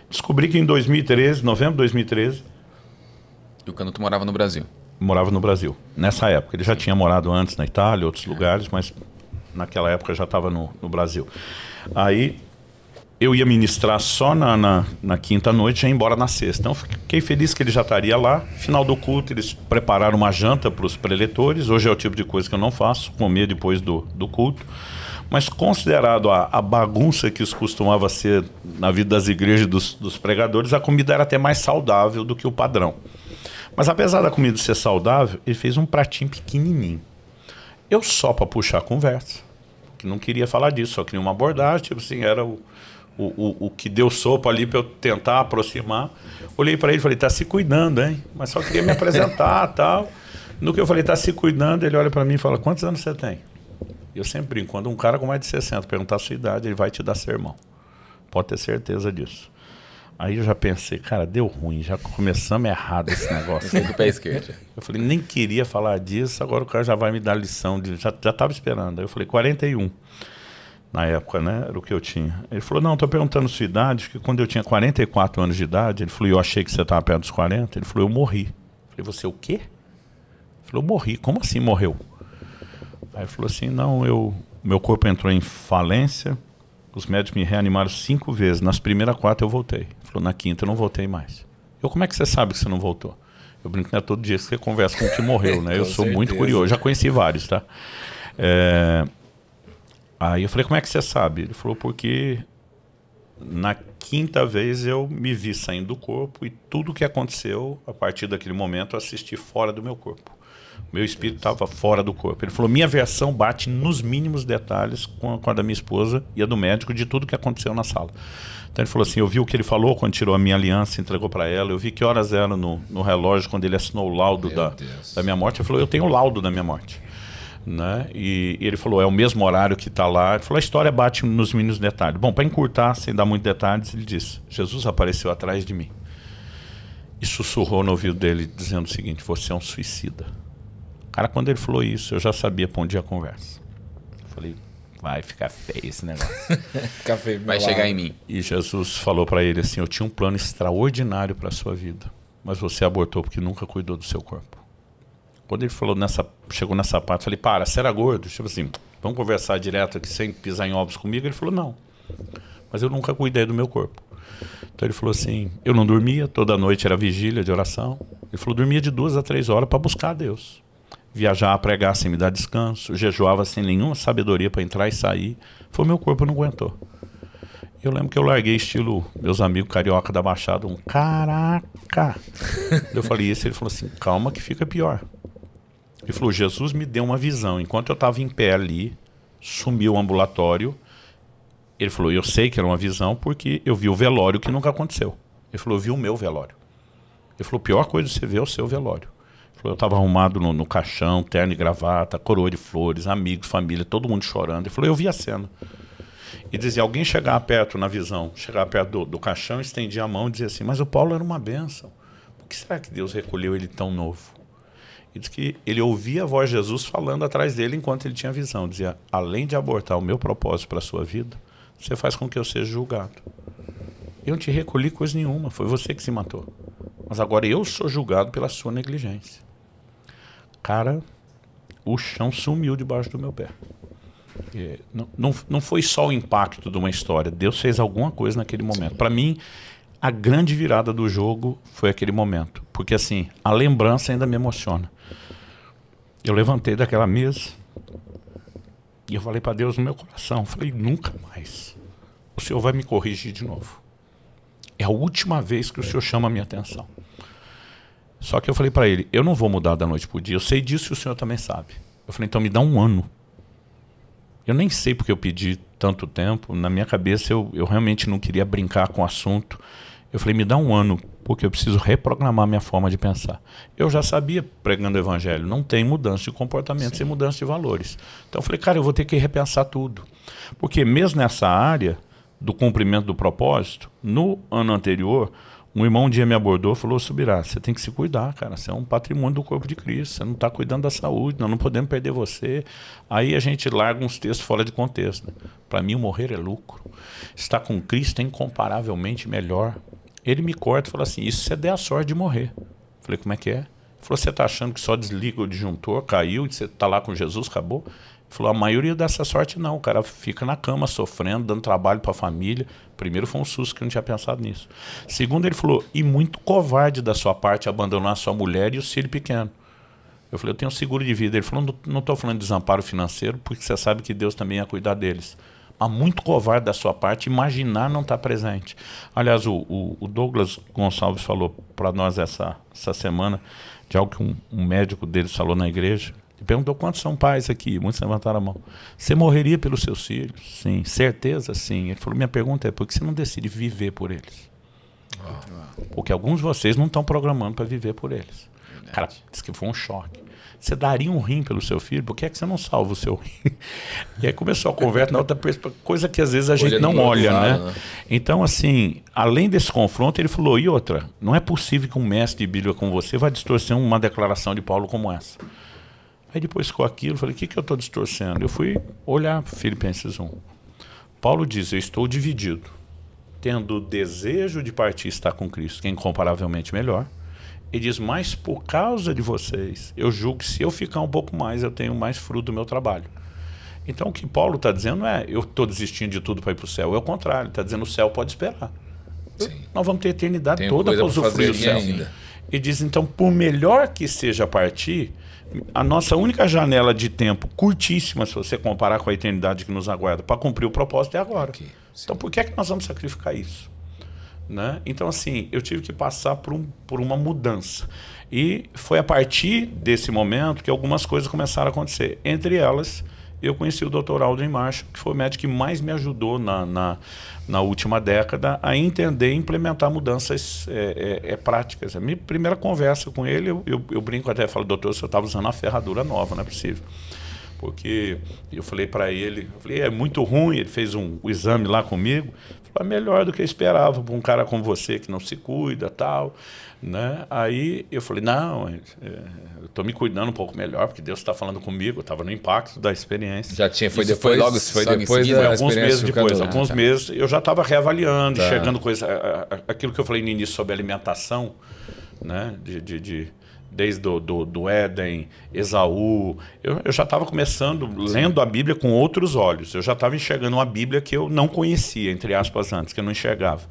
Descobri que em 2013, novembro de 2013... O Canuto morava no Brasil morava no Brasil, nessa época. Ele já tinha morado antes na Itália, outros lugares, mas naquela época já estava no, no, Brasil. Aí eu ia ministrar só na, na, na quinta noite e ia embora na sexta. Então fiquei feliz que ele já estaria lá. Final do culto, eles prepararam uma janta para os preletores. Hoje é o tipo de coisa que eu não faço, comer depois do, do culto. Mas considerado a, a bagunça que isso costumava ser na vida das igrejas e dos, dos pregadores, a comida era até mais saudável do que o padrão. Mas apesar da comida ser saudável, ele fez um pratinho pequenininho. Eu só para puxar a conversa, que não queria falar disso, só queria uma abordagem, tipo assim, era o, o, o, o que deu sopa ali para eu tentar aproximar. Olhei para ele e falei, tá se cuidando, hein? Mas só queria me apresentar [laughs] tal. No que eu falei, tá se cuidando, ele olha para mim e fala, quantos anos você tem? Eu sempre brinco, quando um cara com mais de 60 perguntar a sua idade, ele vai te dar sermão. Pode ter certeza disso. Aí eu já pensei, cara, deu ruim, já começamos errado esse negócio. Sem o pé esquerdo. Eu falei, nem queria falar disso, agora o cara já vai me dar lição. De, já, já esperando. Aí eu falei, 41. Na época, né? Era o que eu tinha. Ele falou, não, tô perguntando sua idade, que quando eu tinha 44 anos de idade, ele falou, eu achei que você estava perto dos 40. Ele falou, eu morri. Eu falei, você o quê? Ele falou, eu morri. Como assim morreu? Aí ele falou assim, não, eu... Meu corpo entrou em falência, os médicos me reanimaram cinco vezes. Nas primeiras quatro eu voltei. Falou, na quinta eu não voltei mais. Eu, como é que você sabe que você não voltou? Eu brinco, né? Todo dia que você conversa com o que morreu, né? [laughs] eu sou certeza. muito curioso. Já conheci vários, tá? É... Aí eu falei, como é que você sabe? Ele falou, porque na quinta vez eu me vi saindo do corpo e tudo que aconteceu a partir daquele momento eu assisti fora do meu corpo. Meu espírito estava fora do corpo. Ele falou: minha versão bate nos mínimos detalhes com a, com a da minha esposa e a do médico de tudo que aconteceu na sala. Então ele falou assim: eu vi o que ele falou quando tirou a minha aliança, entregou para ela, eu vi que horas era no, no relógio quando ele assinou o laudo da, da, minha morte. Ele falou: eu tenho o laudo da minha morte. Né? E, e ele falou: é o mesmo horário que está lá. Ele falou: a história bate nos mínimos detalhes. Bom, para encurtar, sem dar muitos detalhes, ele disse: Jesus apareceu atrás de mim e sussurrou no ouvido dele, dizendo o seguinte: Você é um suicida. Cara, quando ele falou isso, eu já sabia pra onde ia a conversa. Eu falei, vai ficar feio esse negócio. [laughs] ficar feio, vai chegar em mim. E Jesus falou para ele assim: Eu tinha um plano extraordinário para sua vida, mas você abortou porque nunca cuidou do seu corpo. Quando ele falou nessa, chegou nessa parte, eu falei: Para, você era gordo? Tipo assim, vamos conversar direto aqui sem pisar em ovos comigo? Ele falou: Não, mas eu nunca cuidei do meu corpo. Então ele falou assim: Eu não dormia, toda noite era vigília de oração. Ele falou: Dormia de duas a três horas para buscar a Deus viajar a pregar sem me dar descanso, jejuava sem nenhuma sabedoria para entrar e sair. Foi meu corpo não aguentou. Eu lembro que eu larguei estilo meus amigos carioca da Baixada, um caraca. eu falei isso, ele falou assim: "Calma que fica pior". Ele falou: "Jesus me deu uma visão. Enquanto eu estava em pé ali, sumiu o ambulatório. Ele falou: "Eu sei que era uma visão porque eu vi o velório que nunca aconteceu". Ele falou: "Eu vi o meu velório". Ele falou: "Pior coisa você ver é o seu velório". Eu estava arrumado no, no, caixão, terno e gravata, coroa de flores, amigos, família, todo mundo chorando. Ele falou, eu vi a cena. E dizia, alguém chegar perto na visão, chegar perto do, do caixão, estendia a mão e dizia assim, mas o Paulo era uma bênção. Por que será que Deus recolheu ele tão novo? E diz que ele ouvia a voz de Jesus falando atrás dele enquanto ele tinha visão. Dizia, além de abortar o meu propósito para a sua vida, você faz com que eu seja julgado. Eu não te recolhi coisa nenhuma, foi você que se matou. Mas agora eu sou julgado pela sua negligência. Cara, o chão sumiu debaixo do meu pé. É, não, não, não foi só o impacto de uma história. Deus fez alguma coisa naquele momento. Para mim, a grande virada do jogo foi aquele momento. Porque assim, a lembrança ainda me emociona. Eu levantei daquela mesa e eu falei para Deus no meu coração, falei, nunca mais. O Senhor vai me corrigir de novo. É a última vez que o é. Senhor chama a minha atenção. Só que eu falei para ele, eu não vou mudar da noite pro dia. Eu sei disso e o senhor também sabe. Eu falei, então me dá um ano. Eu nem sei porque eu pedi tanto tempo. Na minha cabeça eu, eu realmente não queria brincar com o assunto. Eu falei, me dá um ano, porque eu preciso reprogramar minha forma de pensar. Eu já sabia, pregando o evangelho, não tem mudança de comportamento Sim. sem mudança de valores. Então eu falei, cara, eu vou ter que repensar tudo. Porque mesmo nessa área do cumprimento do propósito, no ano anterior, um irmão um dia me abordou e falou: Subirá, você tem que se cuidar, cara. Você é um patrimônio do corpo de Cristo. Você não está cuidando da saúde, nós não podemos perder você. Aí a gente larga uns textos fora de contexto. Né? Para mim, morrer é lucro. Estar com Cristo é incomparavelmente melhor. Ele me corta e fala assim: Isso você der a sorte de morrer. Falei: Como é que é? Ele falou: Você está achando que só desliga o disjuntor, caiu, e você está lá com Jesus, acabou? Falou, a maioria dessa sorte não, o cara fica na cama sofrendo, dando trabalho para a família. Primeiro foi um susto que eu não tinha pensado nisso. Segundo, ele falou, e muito covarde da sua parte abandonar sua mulher e o filho pequeno. Eu falei, eu tenho seguro de vida. Ele falou, não estou falando de desamparo financeiro, porque você sabe que Deus também ia cuidar deles. Mas muito covarde da sua parte imaginar não estar tá presente. Aliás, o, o, o, Douglas Gonçalves falou para nós essa, essa semana de algo que um, um médico deles falou na igreja ele perguntou quantos são pais aqui. Muitos levantaram a mão. Você morreria pelos seus filhos? Sim. Certeza? Sim. Ele falou: minha pergunta é por que você não decide viver por eles? Ah. Porque alguns de vocês não estão programando para viver por eles. Cara, disse que foi um choque. Você daria um rim pelo seu filho? Por que é que você não salva o seu rim? E aí começou a conversa na outra pessoa, coisa que às vezes a gente é não olha, né? né? Então, assim, além desse confronto, ele falou: e outra, não é possível que um mestre de Bíblia como você vá distorcer uma declaração de Paulo como essa. Aí depois com aquilo, falei, o que, que eu estou distorcendo? Eu fui olhar Filipenses 1. Paulo diz, eu estou dividido, tendo o desejo de partir estar com Cristo, que é incomparavelmente melhor. Ele diz, mas por causa de vocês, eu julgo que se eu ficar um pouco mais, eu tenho mais fruto do meu trabalho. Então o que Paulo está dizendo não é, eu estou desistindo de tudo para ir para o céu. É o contrário, está dizendo, o céu pode esperar. Sim. Nós vamos ter a eternidade Tem toda para usufruir o céu. Ainda. E diz, então, por melhor que seja partir, a nossa única janela de tempo, curtíssima, se você comparar com a eternidade que nos aguarda, para cumprir o propósito é agora. Okay, então, por que, é que nós vamos sacrificar isso? Né? Então, assim, eu tive que passar por, um, por uma mudança. E foi a partir desse momento que algumas coisas começaram a acontecer. Entre elas, eu conheci o Dr. Aldo Marcha, que foi o médico que mais me ajudou na, na, na última década a entender e implementar mudanças é, é, é, práticas. A minha primeira conversa com ele, eu, eu, eu brinco até, falo, doutor, você estava tá usando uma ferradura nova, não é possível. Porque eu falei para ele, eu falei, é muito ruim, ele fez um, um exame lá comigo, falou, é melhor do que eu esperava para um cara como você que não se cuida tal. Né? Aí eu falei, não, é, é, eu estou me cuidando um pouco melhor, porque Deus está falando comigo, eu estava no impacto da experiência. Já tinha, foi Isso depois, foi logo, foi depois foi alguns meses depois, ah, alguns tá. meses, eu já estava reavaliando, tá. chegando coisa aquilo que eu falei no início sobre alimentação, né? de, de, de desde do, do, do Éden, Esaú. Eu, eu já estava começando lendo a Bíblia com outros olhos. Eu já estava enxergando uma Bíblia que eu não conhecia, entre aspas, antes, que eu não enxergava.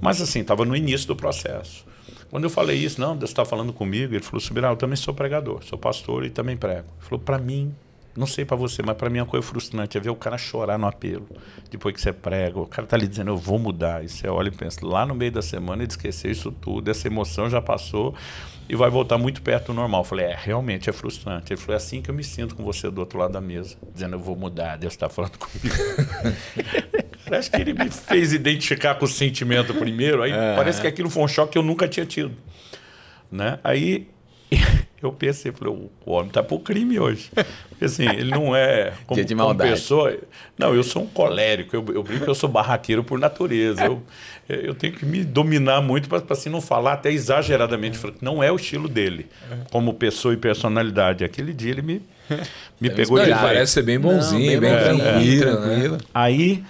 Mas assim, estava no início do processo. Quando eu falei isso, não, Deus está falando comigo, ele falou, Subirá, eu também sou pregador, sou pastor e também prego. Ele falou, para mim, não sei para você, mas para mim é uma coisa frustrante é ver o cara chorar no apelo, depois que você prega, o cara está ali dizendo, eu vou mudar. E você olha e pensa, lá no meio da semana ele esqueceu isso tudo, essa emoção já passou e vai voltar muito perto do normal. Eu falei, é, realmente é frustrante. Ele falou, é assim que eu me sinto com você do outro lado da mesa, dizendo, eu vou mudar, Deus está falando comigo. [laughs] Acho que ele me fez identificar com o sentimento primeiro. Aí é. parece que aquilo foi um choque que eu nunca tinha tido. Né? Aí [laughs] eu pensei, falei, o homem tá pro crime hoje. Porque assim, ele não é [laughs] como, de como pessoa. Não, eu sou um colérico, eu, eu brinco que eu sou barraqueiro por natureza. Eu, eu tenho que me dominar muito para assim, não falar até exageradamente. Não é o estilo dele, como pessoa e personalidade. Aquele dia ele me, me é, pegou de Ele parece ser bem bonzinho, não, bem, bem tranquilo. É, é, né? é Aí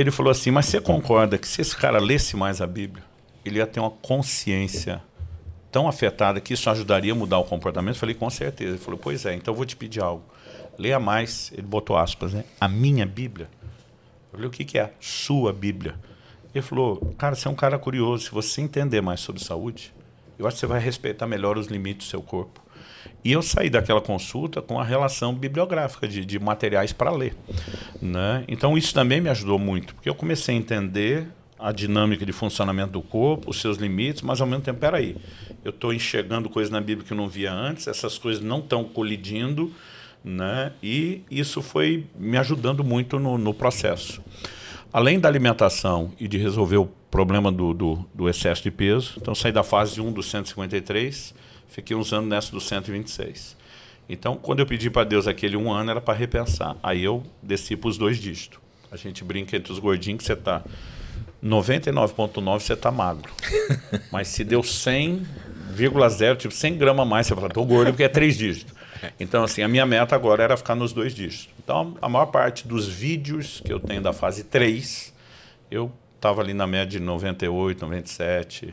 ele falou assim: Mas você concorda que se esse cara lesse mais a Bíblia, ele ia ter uma consciência tão afetada que isso ajudaria a mudar o comportamento? Eu falei: Com certeza. Ele falou: Pois é, então eu vou te pedir algo. Leia mais. Ele botou aspas, né? A minha Bíblia. Eu falei: O que, que é a sua Bíblia? Ele falou: Cara, você é um cara curioso. Se você entender mais sobre saúde, eu acho que você vai respeitar melhor os limites do seu corpo. E eu saí daquela consulta com a relação bibliográfica de, de materiais para ler. Né? Então isso também me ajudou muito, porque eu comecei a entender a dinâmica de funcionamento do corpo, os seus limites, mas ao mesmo tempo, peraí, eu estou enxergando coisas na Bíblia que eu não via antes, essas coisas não estão colidindo, né? e isso foi me ajudando muito no, no processo. Além da alimentação e de resolver o problema do, do, do excesso de peso, então saí da fase 1 dos 153 Fiquei uns anos nessa do 126. Então, quando eu pedi para Deus aquele um ano, era para repensar. Aí eu desci para os dois dígitos. A gente brinca entre os gordinhos que você está 99,9 você está magro. [laughs] Mas se deu 100,0, tipo 100 gramas a mais, você fala, estou gordo porque é três dígitos. [laughs] Então, assim, a minha meta agora era ficar nos dois dígitos. Então, a maior parte dos vídeos que eu tenho da fase 3, eu estava ali na média de 98, 97.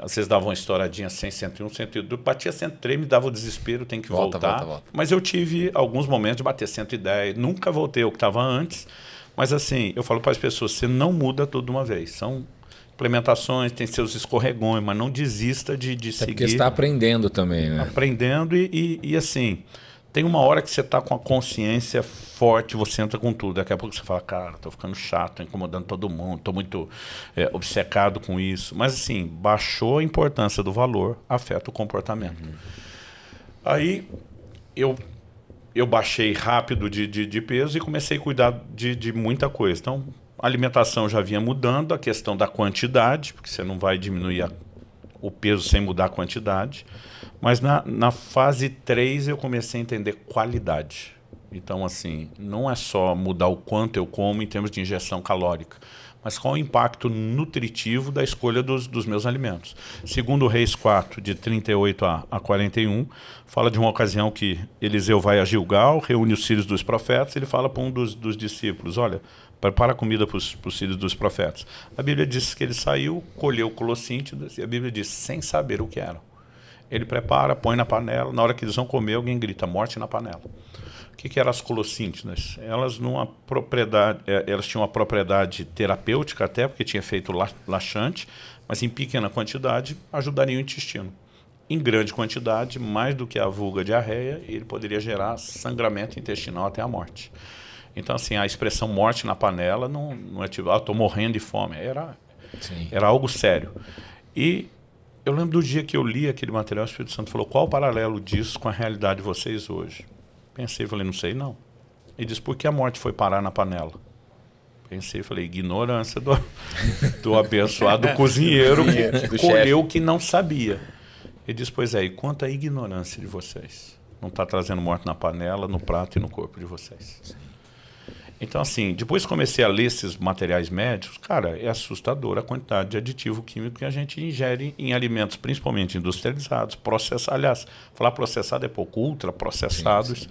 Às vezes dava uma estouradinha 100, 101, 102, batia 103, me dava o desespero, tem que volta, voltar. Volta, volta. Mas eu tive alguns momentos de bater 110, nunca voltei ao que estava antes. Mas assim, eu falo para as pessoas, você não muda tudo de uma vez. São implementações, tem seus escorregões, mas não desista de, de é seguir. Porque está aprendendo também, né? Aprendendo e, e, e assim, tem uma hora que você tá com a consciência forte, você entra com tudo. Daqui a pouco você fala, cara, tô ficando chato, tô incomodando todo mundo, tô muito é, obcecado com isso. Mas assim, baixou a importância do valor, afeta o comportamento. Uhum. Aí eu eu baixei rápido de, de, de, peso e comecei a cuidar de, de muita coisa. Então, a alimentação já vinha mudando, a questão da quantidade, porque você não vai diminuir a, o peso sem mudar a quantidade. Mas na, na fase 3 eu comecei a entender qualidade. Então, assim, não é só mudar o quanto eu como em termos de ingestão calórica, mas qual o impacto nutritivo da escolha dos, dos meus alimentos. Segundo Reis 4, de 38 a, a 41, fala de uma ocasião que Eliseu vai a Gilgal, reúne os filhos dos profetas, ele fala para um dos, dos discípulos, olha, prepara a comida para os filhos dos profetas. A Bíblia diz que ele saiu, colheu colossíntidas, e a Bíblia diz, sem saber o que eram. Ele prepara, põe na panela. Na hora que eles vão comer, alguém grita: morte na panela. O que, que eram as colossíntinas? Elas, numa propriedade, é, elas tinham uma propriedade terapêutica até, porque tinha feito laxante, mas em pequena quantidade ajudariam o intestino. Em grande quantidade, mais do que a vulga diarreia, ele poderia gerar sangramento intestinal até a morte. Então, assim, a expressão morte na panela não, não é tipo, ah, estou morrendo de fome. Era, era algo sério. E eu lembro do dia que eu li aquele material, o Espírito Santo falou: qual o paralelo disso com a realidade de vocês hoje? Pensei, falei: não sei não. Ele disse: por que a morte foi parar na panela? Pensei, falei: ignorância do, do abençoado [laughs] cozinheiro que colheu o que não sabia. Ele disse: pois é, e quanto à ignorância de vocês? Não está trazendo morte na panela, no prato e no corpo de vocês. Sim. Então, assim, depois comecei a ler esses materiais médicos, cara, é assustador a quantidade de aditivo químico que a gente ingere em alimentos, principalmente industrializados, processados. Aliás, falar processado é pouco, ultra processados.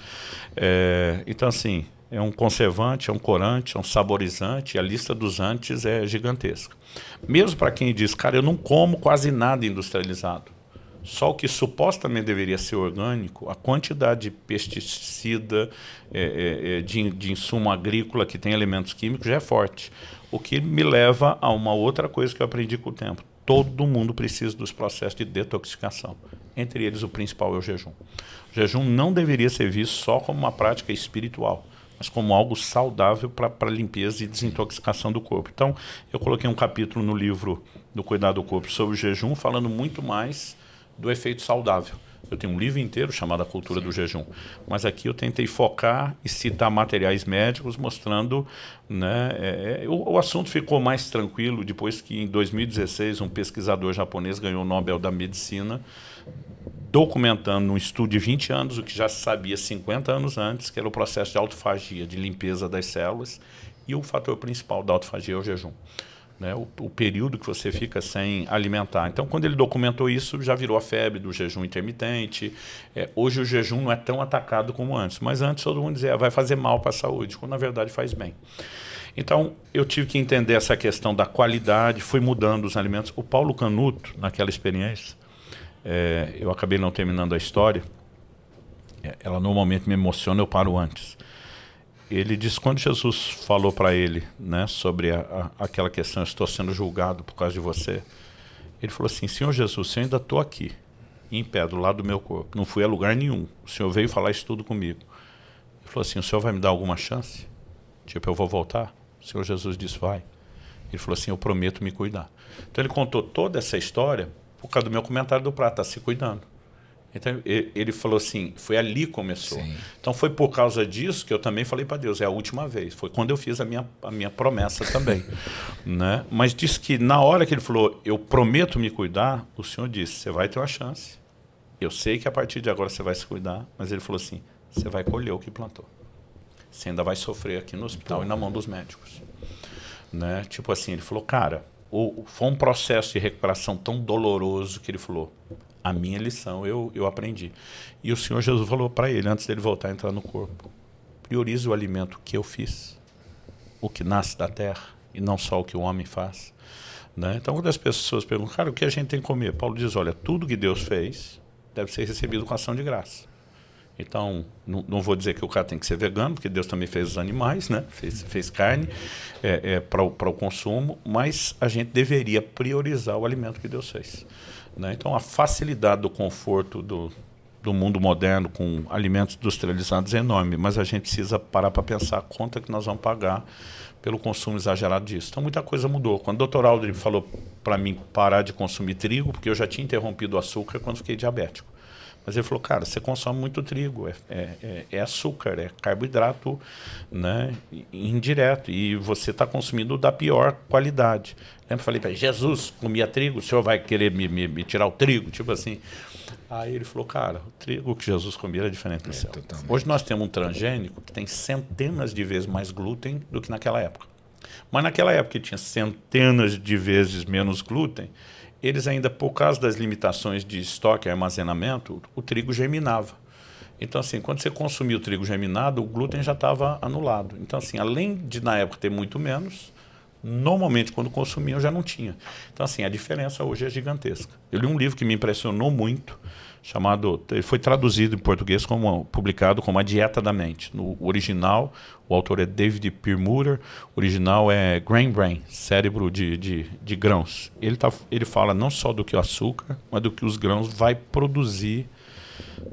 É, então, assim, é um conservante, é um corante, é um saborizante, a lista dos antes é gigantesca. Mesmo para quem diz, cara, eu não como quase nada industrializado. Só o que supostamente deveria ser orgânico, a quantidade de pesticida, é, é, é, de, de insumo agrícola que tem elementos químicos já é forte. O que me leva a uma outra coisa que eu aprendi com o tempo. Todo mundo precisa dos processos de detoxificação. Entre eles, o principal é o jejum. O jejum não deveria ser visto só como uma prática espiritual mas como algo saudável para limpeza e desintoxicação do corpo. Então, eu coloquei um capítulo no livro do Cuidado do Corpo sobre o jejum, falando muito mais do efeito saudável. Eu tenho um livro inteiro chamado A Cultura Sim. do Jejum. Mas aqui eu tentei focar e citar materiais médicos mostrando. Né, é, é o, o, assunto ficou mais tranquilo depois que, em 2016, um pesquisador japonês ganhou o Nobel da Medicina, documentando um estudo de 20 anos, o que já se sabia 50 anos antes, que era o processo de autofagia, de limpeza das células. E o fator principal da autofagia é o jejum né, o, o, período que você fica sem alimentar. Então, quando ele documentou isso, já virou a febre do jejum intermitente. É, hoje o jejum não é tão atacado como antes, mas antes todo mundo dizia ah, vai fazer mal para a saúde, quando na verdade faz bem. Então, eu tive que entender essa questão da qualidade, fui mudando os alimentos. O Paulo Canuto, naquela experiência, é, eu acabei não terminando a história, é, ela normalmente me emociona, eu paro antes ele diz quando Jesus falou para ele, né, sobre a, a, aquela questão, estou sendo julgado por causa de você. Ele falou assim: Senhor Jesus, eu ainda estou aqui, em pé, do lado do meu corpo. Não fui a lugar nenhum. O Senhor veio falar isso tudo comigo. Ele falou assim: O Senhor vai me dar alguma chance? Tipo, eu vou voltar? O Senhor Jesus disse: Vai. Ele falou assim: Eu prometo me cuidar. Então ele contou toda essa história por causa do meu comentário do prato, está se cuidando. Então ele falou assim, foi ali que começou. Sim. Então foi por causa disso que eu também falei para Deus, é a última vez. Foi quando eu fiz a minha, a minha promessa também, [laughs] né? Mas disse que na hora que ele falou, eu prometo me cuidar, o Senhor disse, você vai ter uma chance. Eu sei que a partir de agora você vai se cuidar, mas ele falou assim, você vai colher o que plantou. Você ainda vai sofrer aqui no hospital então, e na mão dos médicos, né? Tipo assim, ele falou, cara, o, foi um processo de recuperação tão doloroso que ele falou, a minha lição, eu, eu aprendi. E o Senhor Jesus falou para ele, antes dele voltar a entrar no corpo: priorize o alimento que eu fiz, o que nasce da terra, e não só o que o homem faz. Né? Então, quando as pessoas perguntam, cara, o que a gente tem que comer? Paulo diz: olha, tudo que Deus fez deve ser recebido com ação de graça. Então, não, não, vou dizer que o cara tem que ser vegano, porque Deus também fez os animais, né? fez, fez carne é, é para o consumo, mas a gente deveria priorizar o alimento que Deus fez. Né? Então, a facilidade do conforto do, do mundo moderno com alimentos industrializados é enorme, mas a gente precisa parar para pensar a conta que nós vamos pagar pelo consumo exagerado disso. Então, muita coisa mudou. Quando o doutor Aldrin falou para mim parar de consumir trigo, porque eu já tinha interrompido o açúcar quando fiquei diabético. Mas ele falou, cara, você consome muito trigo, é, é, é, é açúcar, é carboidrato né, indireto. E você está consumindo da pior qualidade. Lembra? Falei para ele, Jesus, comia trigo, o senhor vai querer me, me, me, tirar o trigo? Tipo assim. Aí ele falou, cara, o trigo que Jesus comia era diferente do é, céu. Totalmente. Hoje nós temos um transgênico que tem centenas de vezes mais glúten do que naquela época. Mas naquela época que tinha centenas de vezes menos glúten, eles ainda, por causa das limitações de estoque e armazenamento, o trigo germinava. Então, assim, quando você consumia o trigo germinado, o glúten já estava anulado. Então, assim, além de na época ter muito menos, normalmente quando consumia eu já não tinha. Então, assim, a diferença hoje é gigantesca. Eu li um livro que me impressionou muito, chamado, foi traduzido em português como publicado como a Dieta da Mente. No original, o autor é David Permuter, o original é Grain Brain, cérebro de, de, de grãos. Ele, tá, ele fala não só do que o açúcar, mas do que os grãos vai produzir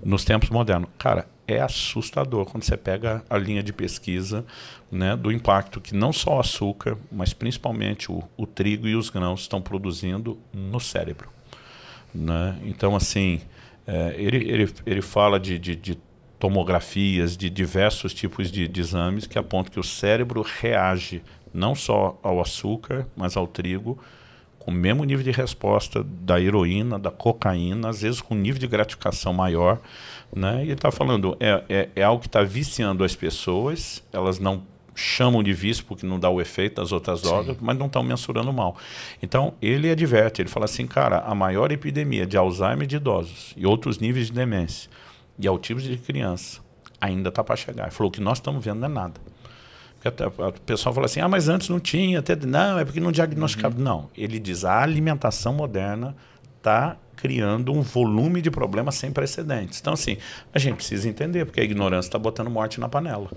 nos tempos modernos. Cara, é assustador quando você pega a linha de pesquisa né, do impacto que não só o açúcar, mas principalmente o, o trigo e os grãos estão produzindo no cérebro. Né? Então, assim, é, ele, ele, ele fala de, de, de tomografias, de diversos tipos de, de, exames que apontam que o cérebro reage não só ao açúcar, mas ao trigo, com o mesmo nível de resposta da heroína, da cocaína, às vezes com um nível de gratificação maior. Né? E ele está falando, é, é, é algo que está viciando as pessoas, elas não chamam de vício porque não dá o efeito das outras drogas, mas não estão mensurando mal. Então, ele adverte, ele fala assim, cara, a maior epidemia de Alzheimer de idosos e outros níveis de demência e autismo de criança ainda está para chegar. Ele falou, o que nós estamos vendo não é nada. O pessoal fala assim, ah, mas antes não tinha, até... não, é porque não diagnosticava. Uhum. Não, ele diz, a alimentação moderna está criando um volume de problemas sem precedentes. Então, assim, a gente precisa entender, porque a ignorância está botando morte na panela.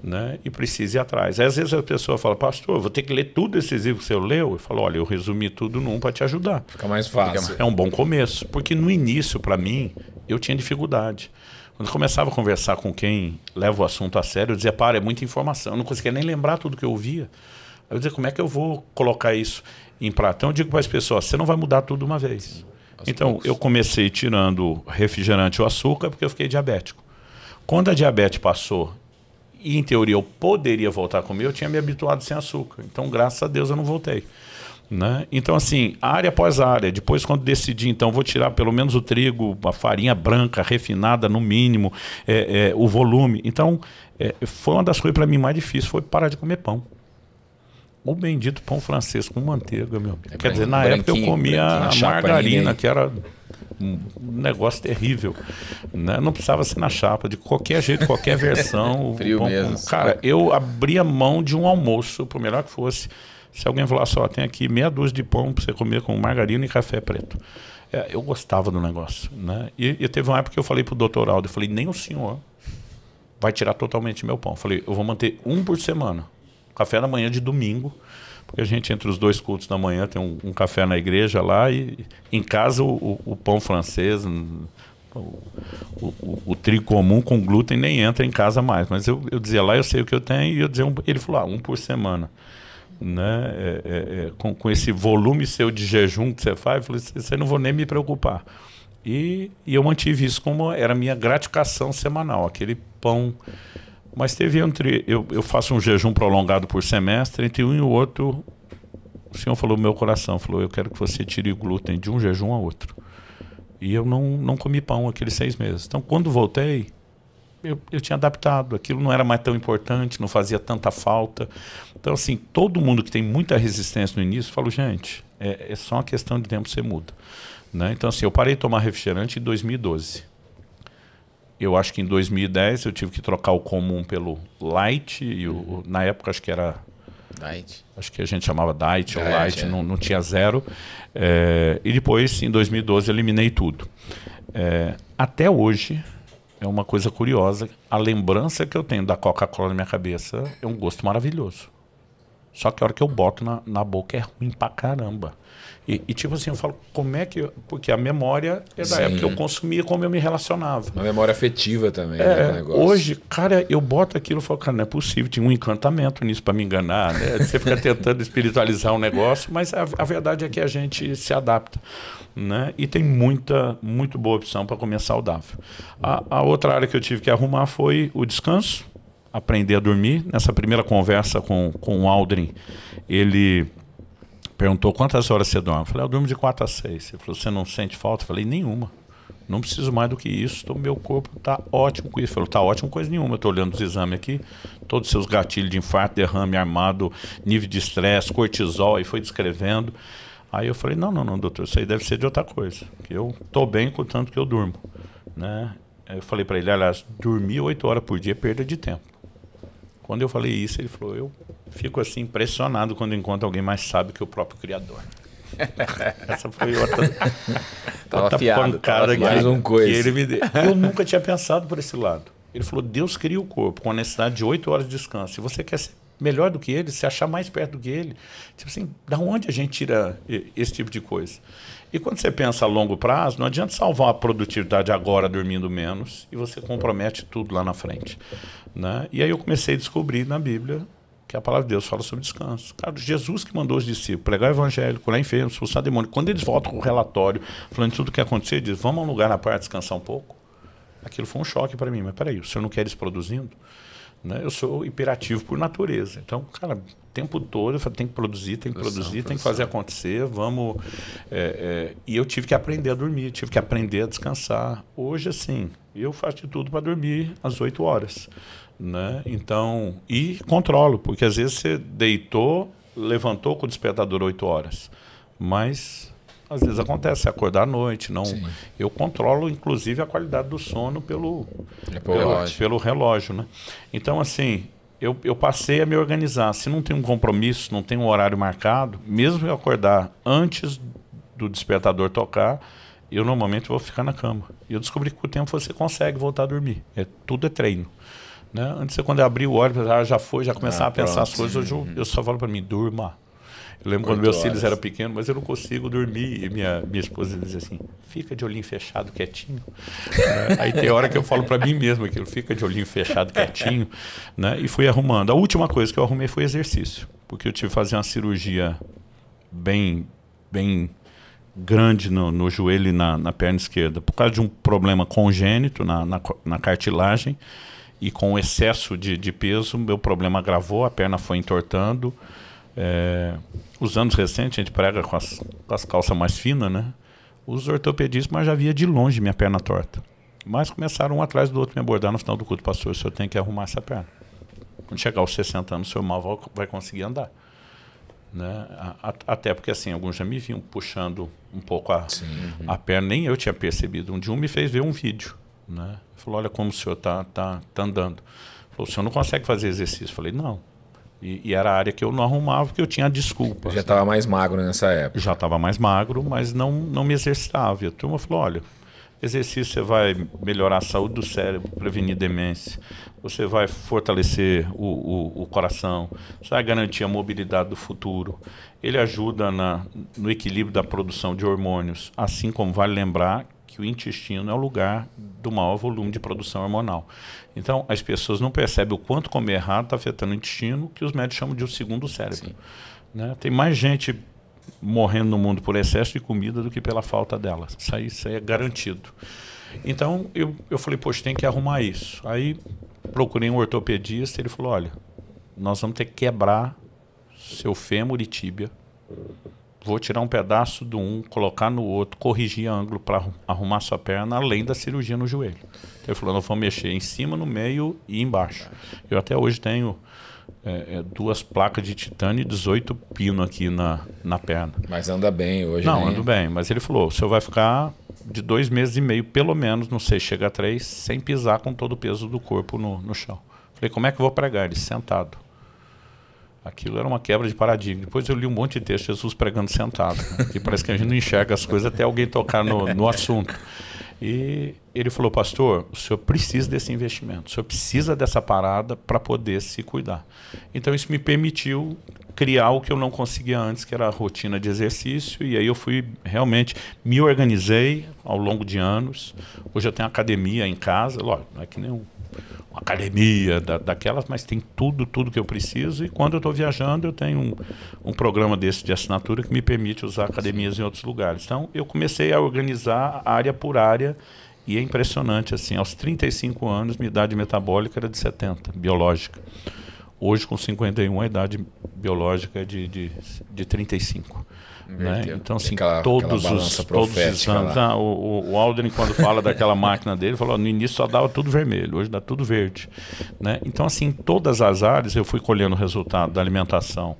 Né? E precisa ir atrás. Aí, às vezes a pessoa fala, pastor, vou ter que ler tudo esse livro que você leu. Eu falo, olha, eu resumi tudo num para te ajudar. Fica mais fácil. É um bom começo. Porque no início, para mim, eu tinha dificuldade. Quando começava a conversar com quem leva o assunto a sério, eu dizia, para, é muita informação. Eu não conseguia nem lembrar tudo que eu ouvia. Eu dizia, como é que eu vou colocar isso em prática? Então eu digo para as pessoas, você não vai mudar tudo uma vez então, poucos. eu comecei tirando refrigerante ou açúcar porque eu fiquei diabético. Quando a diabetes passou, e em teoria eu poderia voltar a comer, eu tinha me habituado sem açúcar. Então, graças a Deus, eu não voltei. Né? Então, assim, área após área. Depois, quando decidi, então, vou tirar pelo menos o trigo, a farinha branca, refinada no mínimo, é, é, o volume. Então, é, foi uma das coisas para mim mais difíceis, foi parar de comer pão o bendito pão francês com manteiga, meu. É Quer dizer, na época eu comia margarina, que era um negócio terrível. Né? Não precisava ser na chapa, de qualquer jeito, qualquer versão. [laughs] Frio pão, mesmo. Cara, eu abria mão de um almoço, por melhor que fosse. Se alguém falar ó, tem aqui meia dúzia de pão para você comer com margarina e café preto. É, eu gostava do negócio. Né? E, e teve uma época que eu falei pro doutor Aldo, eu falei, nem o senhor vai tirar totalmente meu pão. Eu falei, eu vou manter um por semana café da manhã de domingo, porque a gente, entre os dois cultos da manhã, tem um, um café na igreja lá e em casa o, o, o pão francês, o, o, o, trigo comum com glúten nem entra em casa mais. Mas eu, eu dizia lá, eu sei o que eu tenho, e eu dizia, um, ele falou, ah, um por semana. Né? É, é, é, com, com esse volume seu de jejum que você faz, eu falei, você não vou nem me preocupar. E, e eu mantive isso como era a minha gratificação semanal, aquele pão mas teve entre. Eu, eu faço um jejum prolongado por semestre, entre um e o outro, o Senhor falou no meu coração: falou, eu quero que você tire o glúten de um jejum a outro. E eu não, não comi pão aqueles seis meses. Então, quando voltei, eu, eu tinha adaptado. Aquilo não era mais tão importante, não fazia tanta falta. Então, assim, todo mundo que tem muita resistência no início, falou, falo, gente, é, é só uma questão de tempo você muda. Né? Então, assim, eu parei de tomar refrigerante em 2012 eu acho que em 2010 eu tive que trocar o comum pelo light e o, uhum. na época acho que era light acho que a gente chamava Diet, Diet ou Light, é. não, não, tinha zero é, e depois em 2012 eliminei tudo é, até hoje é uma coisa curiosa a lembrança que eu tenho da Coca-Cola na minha cabeça é um gosto maravilhoso só que a hora que eu boto na, na boca é ruim pra caramba e, e, tipo assim, eu falo, como é que. Eu, porque a memória é da Sim. época que eu consumia, como eu me relacionava. Uma memória afetiva também, é, né, Hoje, cara, eu boto aquilo e falo, cara, não é possível, tinha um encantamento nisso para me enganar, né? [laughs] Você fica tentando espiritualizar um negócio, mas a, a, verdade é que a gente se adapta. Né? E tem muita, muito boa opção para comer saudável. A, a outra área que eu tive que arrumar foi o descanso, aprender a dormir. Nessa primeira conversa com, com o Aldrin, ele perguntou quantas horas você dorme. Eu falei, ah, eu durmo de 4 a 6. Ele falou, você não sente falta? Eu falei, nenhuma. Não preciso mais do que isso, O meu corpo está ótimo com isso. Ele falou, está ótimo coisa nenhuma. Eu estou olhando os exames aqui, todos os seus gatilhos de infarto, derrame armado, nível de estresse, cortisol, aí foi descrevendo. Aí eu falei, não, não, não, doutor, isso aí deve ser de outra coisa. Eu estou bem com o tanto que eu durmo. Né? Eu falei para ele, aliás, dormir 8 horas por dia é perda de tempo. Quando eu falei isso, ele falou, eu fico assim impressionado quando encontro alguém mais sábio que o próprio criador. [laughs] Essa foi outra, [laughs] tava outra fiado, pancada tava que, um que ele me deu. Eu nunca tinha pensado por esse lado. Ele falou: Deus cria o corpo com a necessidade de oito horas de descanso. Se você quer ser melhor do que ele, se achar mais perto do que ele, tipo assim, da onde a gente tira esse tipo de coisa? E quando você pensa a longo prazo, não adianta salvar a produtividade agora dormindo menos e você compromete tudo lá na frente. Né? E aí eu comecei a descobrir na Bíblia que a palavra de Deus fala sobre descanso. Cara, Jesus que mandou os discípulos pregar o evangelho, curar enfermo, expulsar demônio. Quando eles voltam com o relatório, falando de tudo o que aconteceu, diz: vamos a um lugar na praia descansar um pouco. Aquilo foi um choque para mim. Mas peraí, o senhor não quer eles produzindo? Né? Eu sou imperativo por natureza. Então, cara, o tempo todo eu falo, tem que produzir, tem que produção, produzir, produção. tem que fazer acontecer, vamos. É, é, e eu tive que aprender a dormir, tive que aprender a descansar. Hoje, assim, eu faço de tudo para dormir às 8 horas. Né? Então, e controlo, porque às vezes você deitou, levantou com o despertador 8 horas. Mas às vezes acontece, acordar à noite, não. Sim. Eu controlo inclusive a qualidade do sono pelo é pelo, relógio. pelo relógio, né? Então assim, eu, eu passei a me organizar. Se não tem um compromisso, não tem um horário marcado, mesmo eu acordar antes do despertador tocar, eu normalmente vou ficar na cama. E eu descobri que com o tempo você consegue voltar a dormir. É, tudo é treino. Né? Antes, quando eu abri o olho, ah, já foi, já começava ah, a pensar pronto. as coisas. Hoje eu, uhum. eu só falo para mim, durma. Eu lembro quando meus horas. filhos eram pequenos, mas eu não consigo dormir. E minha, minha esposa dizia assim: fica de olhinho fechado, quietinho. Né? aí tem hora que eu falo para mim mesmo aquilo: fica de olhinho fechado, quietinho. Né? E fui arrumando. A última coisa que eu arrumei foi exercício, porque eu tive que fazer uma cirurgia bem, bem grande no, no joelho e na, na perna esquerda, por causa de um problema congênito na, na, na cartilagem e com o excesso de, de peso, meu problema agravou, a perna foi entortando. É, os anos recentes, a gente prega com as, com as calças mais finas, né? Os ortopedistas, mas já via de longe minha perna torta. Mas começaram um atrás do outro me abordar no final do culto, pastor, o senhor tem que arrumar essa perna. Quando chegar aos 60 anos, o senhor mal vai conseguir andar. Né? Até porque assim, alguns já me vinham puxando um pouco a, Sim. a perna, nem eu tinha percebido. Um de um me fez ver um vídeo né? Ele falou, olha como o senhor está tá, tá andando. Ele falou, o senhor não consegue fazer exercício? Eu falei, não. E, e, era a área que eu não arrumava, porque eu tinha desculpa. Já estava mais magro nessa época. Já estava mais magro, mas não, não me exercitava. E a turma falou, olha, exercício você vai melhorar a saúde do cérebro, prevenir demência, você vai fortalecer o, o, o coração, você vai garantir a mobilidade do futuro. Ele ajuda na, no equilíbrio da produção de hormônios, assim como vale lembrar que o intestino é o lugar do maior volume de produção hormonal. Então, as pessoas não percebem o quanto comer errado está afetando o intestino, que os médicos chamam de o segundo cérebro. Né? Tem mais gente morrendo no mundo por excesso de comida do que pela falta dela. Isso aí, isso aí é garantido. Então, eu, eu falei, poxa, tem que arrumar isso. Aí, procurei um ortopedista, ele falou, olha, nós vamos ter que quebrar seu fêmur e tíbia vou tirar um pedaço do um, colocar no outro, corrigir ângulo para arrumar sua perna, além da cirurgia no joelho. Então, ele falou, "Não vou mexer em cima, no meio e embaixo. Eu até hoje tenho é, é duas placas de titânio e 18 pino aqui na, na perna. Mas anda bem hoje, Não, né? ando bem. Mas ele falou, o senhor vai ficar de dois meses e meio, pelo menos, não sei, chega a três, sem pisar com todo o peso do corpo no, no chão. Falei, como é que eu vou pregar? Ele, sentado. Aquilo era uma quebra de paradigma. Depois eu li um monte de texto, Jesus pregando sentado, né? que parece que a gente não enxerga as coisas até alguém tocar no, no assunto. E ele falou, pastor, o senhor precisa desse investimento, o senhor precisa dessa parada para poder se cuidar. Então isso me permitiu criar o que eu não conseguia antes, que era a rotina de exercício, e aí eu fui realmente, me organizei ao longo de anos. Hoje eu tenho academia em casa, lógico, não é que nem um, uma academia da, daquelas, mas tem tudo, tudo que eu preciso. E quando eu estou viajando, eu tenho um, um programa desse de assinatura que me permite usar academias em outros lugares. Então, eu comecei a organizar área por área e é impressionante, assim, aos 35 anos, minha idade metabólica era de 70, biológica. Hoje, com 51, a idade biológica é de, de, de 35. Né? Então, assim, aquela, todos, aquela os, todos os anos. Ah, o, o Aldrin, quando fala daquela máquina dele, falou: no início só dava tudo vermelho, hoje dá tudo verde. Né? Então, assim, em todas as áreas eu fui colhendo o resultado da alimentação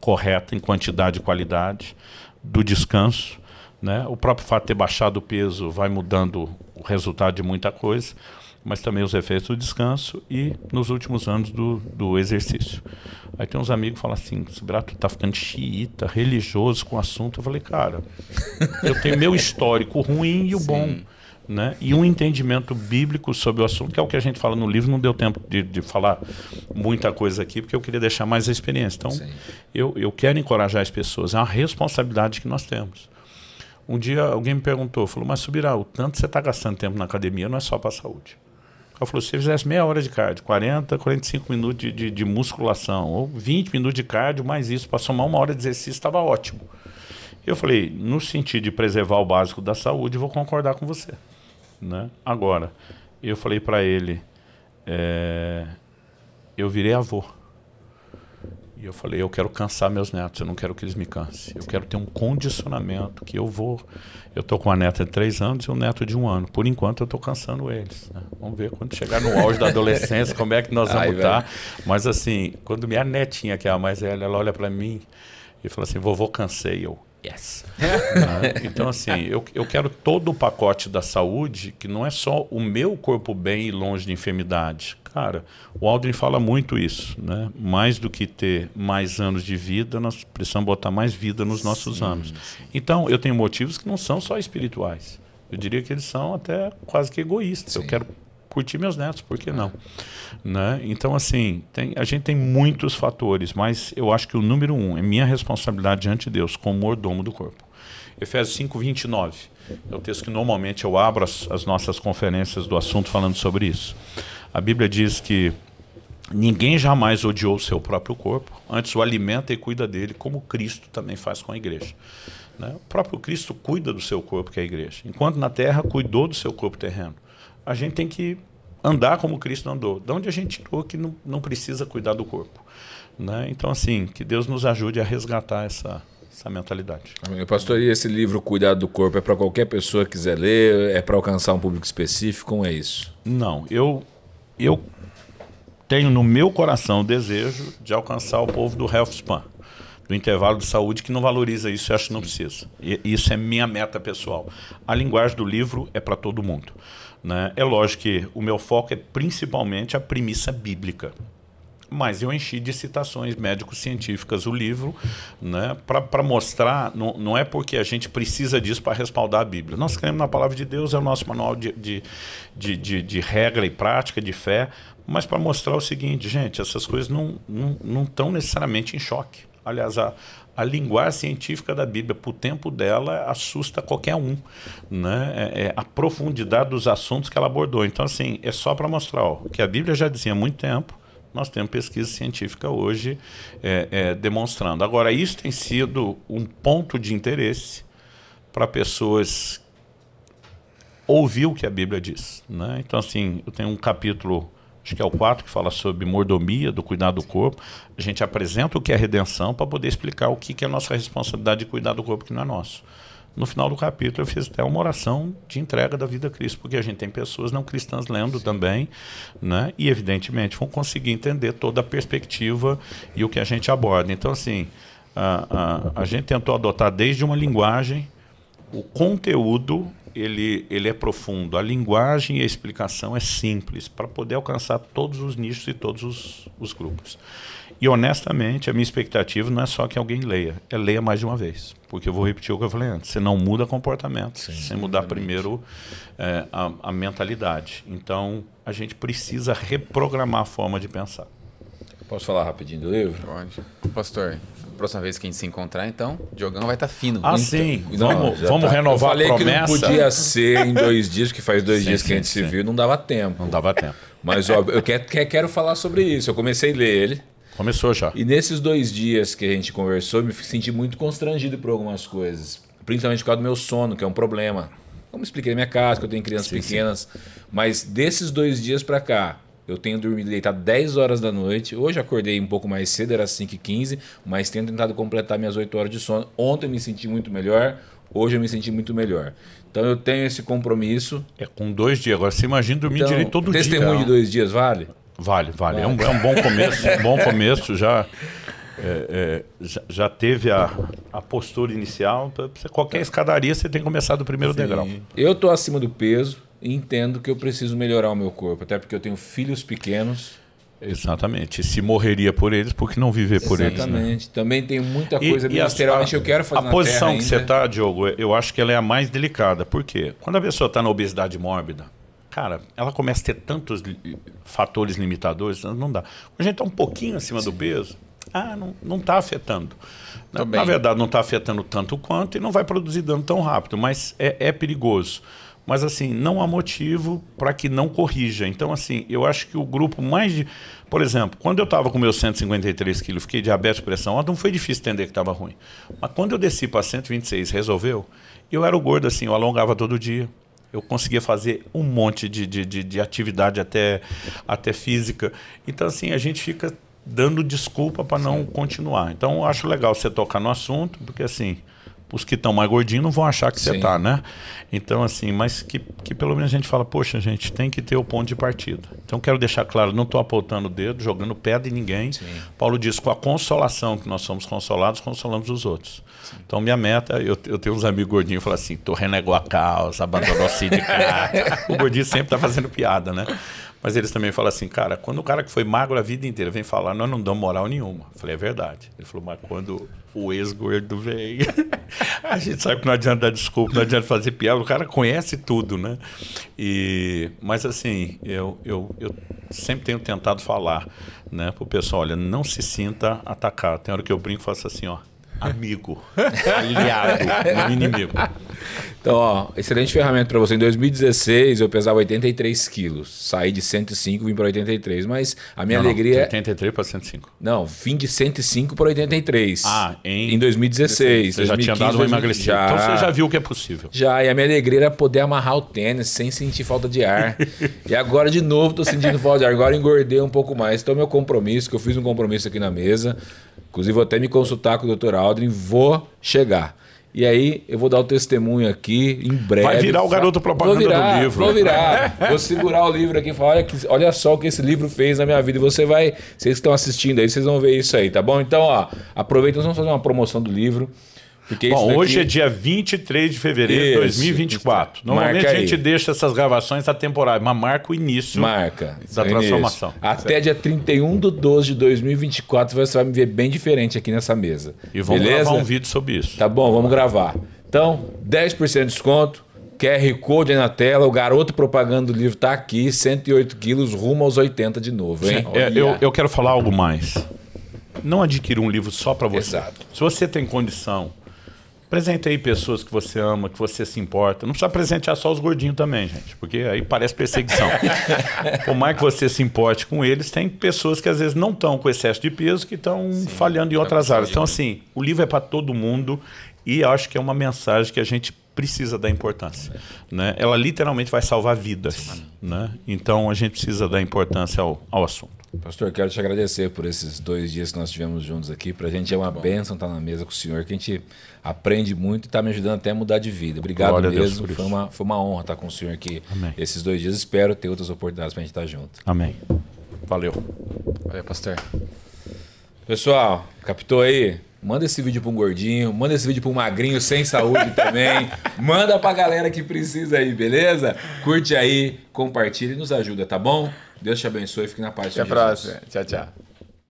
correta, em quantidade e qualidade, do descanso. Né? O próprio fato de ter baixado o peso vai mudando o resultado de muita coisa mas também os efeitos do descanso e nos últimos anos do, do exercício. Aí tem uns amigos que falam assim, esse Brato tá ficando xiita, religioso com o assunto. Eu falei, cara, eu tenho meu histórico ruim e o Sim. bom. Né? E um entendimento bíblico sobre o assunto, que é o que a gente fala no livro, não deu tempo de, de falar muita coisa aqui, porque eu queria deixar mais a experiência. Então, eu, eu quero encorajar as pessoas, é uma responsabilidade que nós temos. Um dia alguém me perguntou, falou, mas Subirá, o tanto que você está gastando tempo na academia não é só para a saúde. Ela falou: se você fizesse meia hora de cardio, 40, 45 minutos de, de, de musculação, ou 20 minutos de cardio, mais isso, para somar uma hora de exercício, estava ótimo. Eu falei: no sentido de preservar o básico da saúde, vou concordar com você. Né? Agora, eu falei para ele: é, eu virei avô. E eu falei, eu quero cansar meus netos, eu não quero que eles me cansem. Eu quero ter um condicionamento que eu vou. Eu tô com uma neta de três anos e um neto de um ano. Por enquanto eu estou cansando eles. Né? Vamos ver quando chegar no auge da adolescência como é que nós vamos estar. Mas assim, quando minha netinha, que é a mais velha, ela olha para mim e fala assim, vovô, cansei eu. Yes. [laughs] Né? então, assim, eu, eu quero todo o pacote da saúde, que não é só o meu corpo bem e longe de enfermidade Cara, o Aldrin fala muito isso, né? Mais do que ter mais anos de vida, nós precisamos botar mais vida nos nossos sim, anos. Sim. Então, eu tenho motivos que não são só espirituais. Eu diria que eles são até quase que egoístas. Sim. Eu quero curtir meus netos, por que não? Né? Então, assim, tem, a gente tem muitos fatores, mas eu acho que o número um é minha responsabilidade diante de Deus, como mordomo do corpo. Efésios 5, 29. É o texto que normalmente eu abro as, as nossas conferências do assunto falando sobre isso. A Bíblia diz que ninguém jamais odiou o seu próprio corpo, antes o alimenta e cuida dele, como Cristo também faz com a igreja. Né? O próprio Cristo cuida do seu corpo, que é a igreja. Enquanto na terra cuidou do seu corpo terreno. A gente tem que andar como Cristo andou. De onde a gente tirou que não, não precisa cuidar do corpo. Né? Então, assim, que Deus nos ajude a resgatar essa, essa mentalidade. Amém. Pastor, e esse livro Cuidado do Corpo é para qualquer pessoa que quiser ler? É para alcançar um público específico? Como é isso? Não, eu eu tenho no meu coração o desejo de alcançar o povo do Health Span, do intervalo de saúde, que não valoriza isso e acho que não precisa. E, isso é minha meta pessoal. A linguagem do livro é para todo mundo. Né? É lógico que o meu foco é principalmente a premissa bíblica mas eu enchi de citações médico-científicas o livro, né, para mostrar, não, não é porque a gente precisa disso para respaldar a Bíblia. Nós cremos na palavra de Deus, é o nosso manual de, de, de, de, de regra e prática, de fé, mas para mostrar o seguinte, gente, essas coisas não estão não, não necessariamente em choque. Aliás, a, a linguagem científica da Bíblia, para o tempo dela, assusta qualquer um. Né? É, é a profundidade dos assuntos que ela abordou. Então, assim, é só para mostrar ó, que a Bíblia já dizia há muito tempo, nós temos pesquisa científica hoje é, é, demonstrando. Agora, isso tem sido um ponto de interesse para pessoas ouvir o que a Bíblia diz. Né? Então, assim, eu tenho um capítulo acho que é o 4, que fala sobre mordomia, do cuidar do corpo. A gente apresenta o que é redenção para poder explicar o que, que é a nossa responsabilidade de cuidar do corpo que não é nosso. No final do capítulo, eu fiz até uma oração de entrega da vida a Cristo, porque a gente tem pessoas não cristãs lendo Sim. também, né? e evidentemente vão conseguir entender toda a perspectiva e o que a gente aborda. Então, assim, a, a, a gente tentou adotar desde uma linguagem, o conteúdo ele, ele é profundo. A linguagem e a explicação é simples para poder alcançar todos os nichos e todos os, os grupos. E honestamente, a minha expectativa não é só que alguém leia, é leia mais de uma vez. Porque eu vou repetir o que eu falei antes: você não muda comportamento, Sim, sem mudar primeiro é, a, a mentalidade. Então, a gente precisa reprogramar a forma de pensar. Posso falar rapidinho do livro? Pode. Pastor, próxima vez que a gente se encontrar, então, Diogão vai estar tá fino. Ah, então, sim. vamos, vamos tá. renovar a promessa. Que não podia ser em dois dias, que faz dois sim, dias sim, que a gente sim. se viu, não dava tempo. Não dava tempo. Mas, óbvio, eu quero, quero falar sobre isso. Eu comecei a ler ele. Começou já. E nesses dois dias que a gente conversou, eu me senti muito constrangido por algumas coisas. Principalmente por causa do meu sono, que é um problema. Como expliquei na minha casa, que eu tenho crianças sim, pequenas. Sim. Mas desses dois dias para cá, eu tenho dormido deitado 10 horas da noite. Hoje acordei um pouco mais cedo, era 5h15, mas tenho tentado completar minhas 8 horas de sono. Ontem eu me senti muito melhor, hoje eu me senti muito melhor. Então eu tenho esse compromisso. É com dois dias. Agora você imagina dormir então, direito todo testemunho dia. Testemunho de dois dias, vale? Vale, vale. vale. É, um, é, um, bom começo. [laughs] um bom começo já. É, é, já, já, teve a, a postura inicial. qualquer escadaria você tem que começar do primeiro Sim. degrau. Eu estou acima do peso e entendo que eu preciso melhorar o meu corpo, até porque eu tenho filhos pequenos. Exatamente. se morreria por eles, porque não viver por né? Exatamente. eles? Exatamente. Né? Também tem muita coisa e, a, eu quero fazer. A posição que ainda. você está, Diogo, eu acho que ela é a mais delicada. Por quê? Quando a pessoa está na obesidade mórbida, cara, ela começa a ter tantos fatores limitadores, não dá. Quando a gente está um pouquinho acima do peso, ah, não está afetando. Na, na, verdade, não está afetando tanto quanto e não vai produzir dano tão rápido, mas é, é perigoso. Mas, assim, não há motivo para que não corrija. Então, assim, eu acho que o grupo mais. De... Por exemplo, quando eu estava com meus 153 quilos, fiquei diabetes, pressão alta, não foi difícil entender que estava ruim. Mas quando eu desci para 126, resolveu? Eu era o gordo, assim, eu alongava todo dia eu conseguia fazer um monte de, de, de, de atividade até, até física. Então, assim, a gente fica dando desculpa para não continuar. Então, acho legal você tocar no assunto, porque assim os que estão mais gordinhos não vão achar que você está, né? Então, assim, mas que, que pelo menos a gente fala, poxa, gente, tem que ter o ponto de partida. Então, quero deixar claro, não estou apontando o dedo, jogando pedra em ninguém. Sim. Paulo diz, com a consolação que nós somos consolados, consolamos os outros. Sim. Então, minha meta, eu, eu tenho uns amigos gordinhos que falam assim, tu renegou a causa, abandonou o sindicato. [laughs] o gordinho sempre está fazendo piada, né? Mas eles também falam assim, cara, quando o cara que foi magro a vida inteira vem falar, nós não damos moral nenhuma. Eu falei, é verdade. Ele falou, mas quando o ex-gordo vem, [laughs] a gente sabe que não adianta dar desculpa, não adianta fazer piada, o cara conhece tudo, né? E, mas assim, eu, eu, eu sempre tenho tentado falar né, pro pessoal, olha, não se sinta atacado. Tem hora que eu brinco e faço assim, ó, amigo, [laughs] aliado, não inimigo. Então, ó, excelente ferramenta para você. Em 2016, eu pesava 83 quilos. Saí de 105 e vim para 83. Mas a minha não, alegria. Não, 83 para 105. Não, vim de 105 para 83. Ah, em, em 2016. Você 2015, já tinha dado uma emagrecida. Já... Então você já viu o que é possível. Já, e a minha alegria era poder amarrar o tênis sem sentir falta de ar. [laughs] e agora, de novo, tô sentindo falta de ar. Agora engordei um pouco mais. Então, meu compromisso, que eu fiz um compromisso aqui na mesa, Inclusive, vou até me consultar com o doutor Aldrin, vou chegar. E aí eu vou dar o testemunho aqui em breve. Vai virar o garoto propaganda virar, do livro. Vou virar. vou segurar o livro aqui e falar, olha, que, olha só o que esse livro fez na minha vida. E você vai, vocês que estão assistindo aí, vocês vão ver isso aí, tá bom? Então, ó, aproveita, nós vamos fazer uma promoção do livro. Porque Bom, daqui... hoje é dia 23 de fevereiro de 2024. Isso. Normalmente marca a gente aí. deixa essas gravações atemporais, mas marca o início marca. da é transformação. Início. Até certo. dia 31 de 12 de 2024 você vai me ver bem diferente aqui nessa mesa. E vamos Beleza? gravar um vídeo sobre isso. Tá bom, vamos gravar. Então, 10% de desconto, QR Code aí na tela, o garoto propaganda do livro está aqui, 108 quilos, rumo aos 80 de novo, hein? É, eu, eu quero falar algo mais. Não adquira um livro só para você. Exato. Se você tem condição aí pessoas que você ama, que você se importa. Não precisa presentear só os gordinhos também, gente, porque aí parece perseguição. [laughs] Por mais que você se importe com eles, tem pessoas que às vezes não estão com excesso de peso, que estão falhando em tá outras áreas. Então, assim, o livro é para todo mundo. E acho que é uma mensagem que a gente precisa dar importância. Né? Ela literalmente vai salvar vidas. Né? Então a gente precisa dar importância ao, ao assunto. Pastor, quero te agradecer por esses dois dias que nós tivemos juntos aqui. Para a gente é uma Bom. bênção estar tá na mesa com o senhor, que a gente aprende muito e está me ajudando até a mudar de vida. Obrigado Glória mesmo. Foi uma, foi uma honra estar tá com o senhor aqui Amém. esses dois dias. Espero ter outras oportunidades para a gente estar tá junto. Amém. Valeu. Valeu, pastor. Pessoal, captou aí? Manda esse vídeo para um gordinho, manda esse vídeo para um magrinho sem saúde também. manda para a galera que precisa aí, beleza? Curte aí, compartilha e nos ajuda, tá bom? Deus te abençoe, fique na paz. Até a próxima. Tchau, tchau.